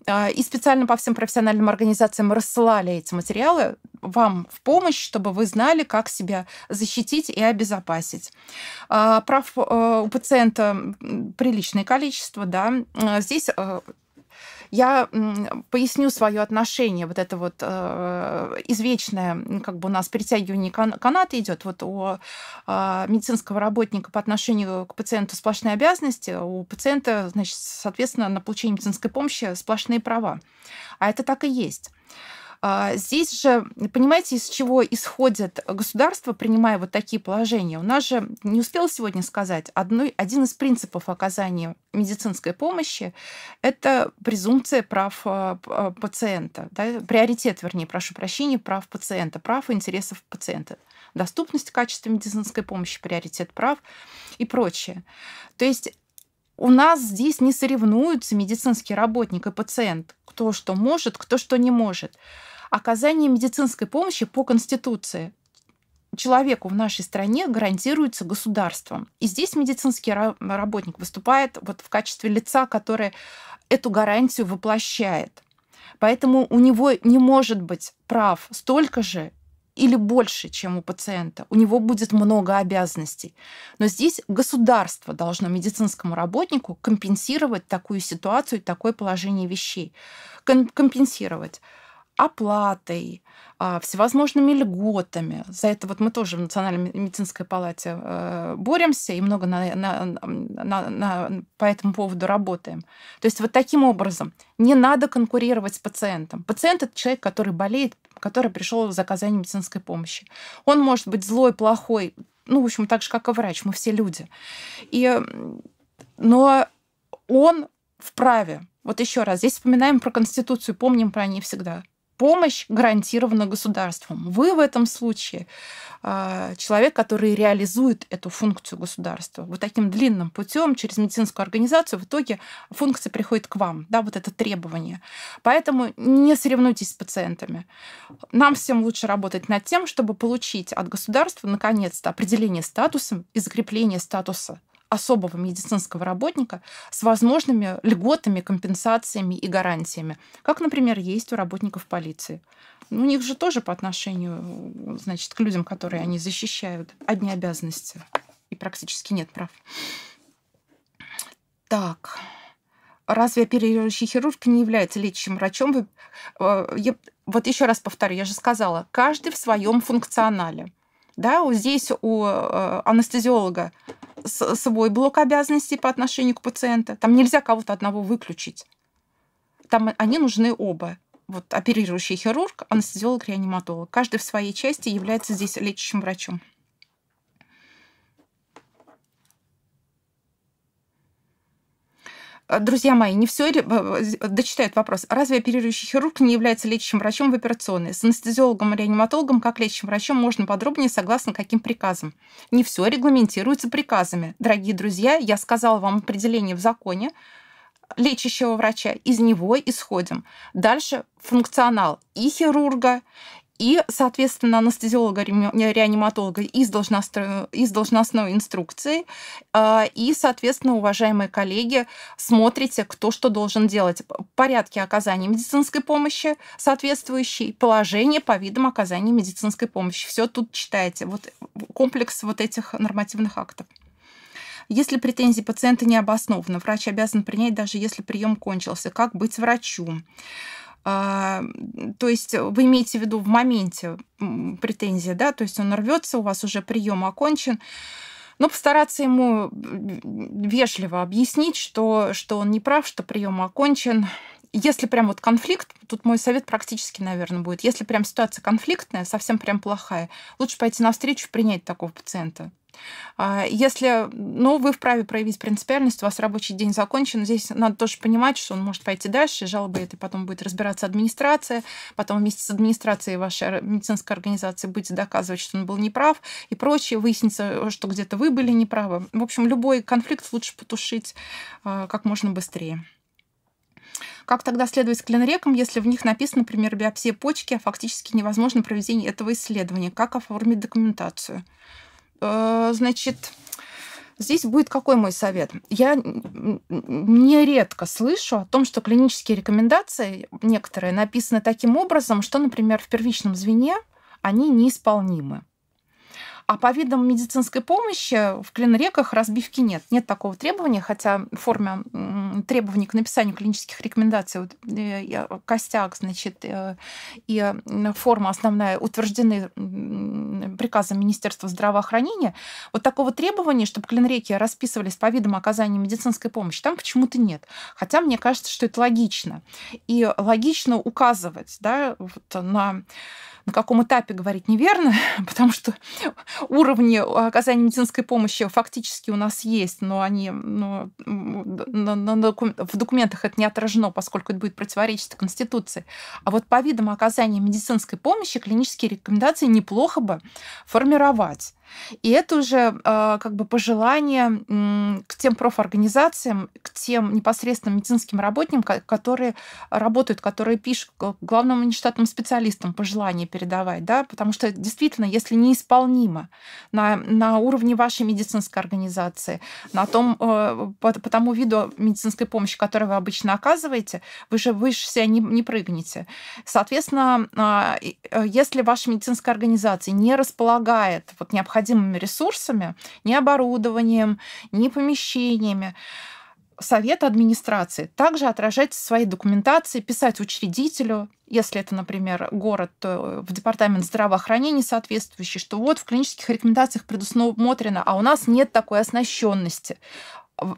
А, и специально по всем профессиональным организациям рассылали эти материалы вам в помощь, чтобы вы знали, как себя защитить и обезопасить. А, прав э, у пациента приличное количество, да. Э, здесь э, я поясню свое отношение, вот это вот э, извечное, как бы у нас притягивание каната идет, вот у э, а, медицинского работника по отношению к пациенту сплошные обязанности, у пациента, значит, соответственно, на получение медицинской помощи сплошные права. А это так и есть. А, здесь же, понимаете, из чего исходит государство, принимая вот такие положения? У нас же, не успел сегодня сказать, одной, один из принципов оказания медицинской помощи – это презумпция прав а, а, пациента, да? приоритет, вернее, прошу прощения, прав пациента, прав и интересов пациента доступность качества медицинской помощи, приоритет прав и прочее. То есть у нас здесь не соревнуются медицинский работник и пациент, кто что может, кто что не может оказание медицинской помощи по Конституции человеку в нашей стране гарантируется государством. И здесь медицинский работник выступает вот в качестве лица, которое эту гарантию воплощает. Поэтому у него не может быть прав столько же или больше, чем у пациента. У него будет много обязанностей. Но здесь государство должно медицинскому работнику компенсировать такую ситуацию и такое положение вещей. компенсировать оплатой, а, всевозможными льготами. За это вот мы тоже в Национальной медицинской палате э, боремся и много на, на, на, на, по этому поводу работаем. То есть вот таким образом не надо конкурировать с пациентом. Пациент – это человек, который болеет, который пришел за оказание медицинской помощи. Он может быть злой, плохой, ну, в общем, так же, как и врач, мы все люди. И, но он вправе. Вот еще раз, здесь вспоминаем про Конституцию, помним про нее всегда – помощь гарантирована государством. Вы в этом случае а, человек, который реализует эту функцию государства. Вот таким длинным путем через медицинскую организацию в итоге функция приходит к вам, да, вот это требование. Поэтому не соревнуйтесь с пациентами. Нам всем лучше работать над тем, чтобы получить от государства наконец-то определение статуса и закрепление статуса особого медицинского работника с возможными льготами, компенсациями и гарантиями, как, например, есть у работников полиции. Ну, у них же тоже по отношению значит, к людям, которые они защищают, одни обязанности и практически нет прав. Так. Разве оперирующий хирург не является лечащим врачом? Э, вот еще раз повторю, я же сказала, каждый в своем функционале да, вот здесь у э, анестезиолога свой блок обязанностей по отношению к пациенту. Там нельзя кого-то одного выключить. Там они нужны оба. Вот оперирующий хирург, анестезиолог, реаниматолог. Каждый в своей части является здесь лечащим врачом. А, друзья мои, не все дочитают вопрос. Разве оперирующий хирург не является лечащим врачом в операционной? С анестезиологом и реаниматологом как лечащим врачом можно подробнее, согласно каким приказам? Не все регламентируется приказами. Дорогие друзья, я сказала вам определение в законе лечащего врача, из него исходим. Дальше функционал и хирурга, и, соответственно, анестезиолога-реаниматолога из, должностной, из должностной инструкции. А, и, соответственно, уважаемые коллеги, смотрите, кто что должен делать. Порядки оказания медицинской помощи соответствующие, положение по видам оказания медицинской помощи. Все тут читаете. Вот комплекс вот этих нормативных актов. Если претензии пациента не обоснованы, врач обязан принять, даже если прием кончился. Как быть врачу? А, то есть э, вы имеете в виду в моменте претензии, да, то есть он рвется, у вас уже прием окончен, но постараться ему э, вежливо объяснить, что, что он не прав, что прием окончен. Если прям вот конфликт, тут мой совет практически, наверное, будет. Если прям ситуация конфликтная, совсем прям плохая, лучше пойти навстречу, принять такого пациента. А, если, ну, вы вправе проявить принципиальность, у вас рабочий день закончен, здесь надо тоже понимать, что он может пойти дальше, жалобы это потом будет разбираться администрация, потом вместе с администрацией вашей медицинской организации будете доказывать, что он был неправ и прочее, выяснится, что где-то вы были неправы. В общем, любой конфликт лучше потушить а, как можно быстрее. Как тогда следовать клинрекам, если в них написано, например, биопсия почки, а фактически невозможно проведение этого исследования? Как оформить документацию? Э, значит, Здесь будет какой мой совет? Я нередко слышу о том, что клинические рекомендации некоторые написаны таким образом, что, например, в первичном звене они неисполнимы. А по видам медицинской помощи в клинреках разбивки нет. Нет такого требования, хотя форма требований к написанию клинических рекомендаций, вот, э, костяк, значит, э, и форма основная утверждены приказом Министерства здравоохранения. Вот такого требования, чтобы клинреки расписывались по видам оказания медицинской помощи, там почему-то нет. Хотя мне кажется, что это логично. И логично указывать да, вот на на каком этапе говорить неверно, [LAUGHS] потому что уровни оказания медицинской помощи фактически у нас есть, но они ну, на, на, на, в документах это не отражено, поскольку это будет противоречить Конституции. А вот по видам оказания медицинской помощи клинические рекомендации неплохо бы формировать. И это уже э, как бы пожелание э, к тем профорганизациям, к тем непосредственно медицинским работникам, которые работают, которые пишут, к главным нештатным специалистам пожелание передавать, да, потому что действительно, если неисполнимо на, на уровне вашей медицинской организации, на том, э, по, по тому виду медицинской помощи, которую вы обычно оказываете, вы же выше себя не, не прыгнете. Соответственно, а, э, если ваша медицинская организация не располагает вот необходимым необходимыми ресурсами, ни оборудованием, ни помещениями совет администрации. Также отражать в своей документации, писать учредителю, если это, например, город, то в департамент здравоохранения соответствующий, что вот в клинических рекомендациях предусмотрено, а у нас нет такой оснащенности.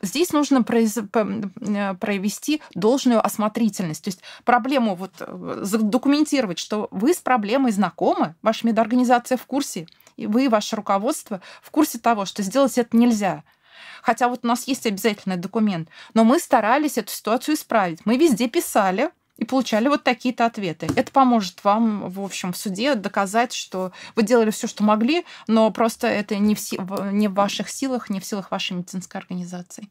Здесь нужно э, провести должную осмотрительность. То есть проблему вот э, задокументировать, что вы с проблемой знакомы, ваша медорганизация в курсе, и вы, и ваше руководство в курсе того, что сделать это нельзя. Хотя вот у нас есть обязательный документ. Но мы старались эту ситуацию исправить. Мы везде писали, и получали вот такие-то ответы. Это поможет вам, в общем, в суде доказать, что вы делали все, что могли, но просто это не в, не в ваших силах, не в силах вашей медицинской организации.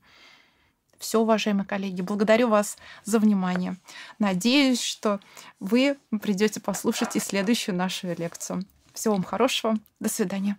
Все, уважаемые коллеги, благодарю вас за внимание. Надеюсь, что вы придете послушать и следующую нашу лекцию. Всего вам хорошего. До свидания.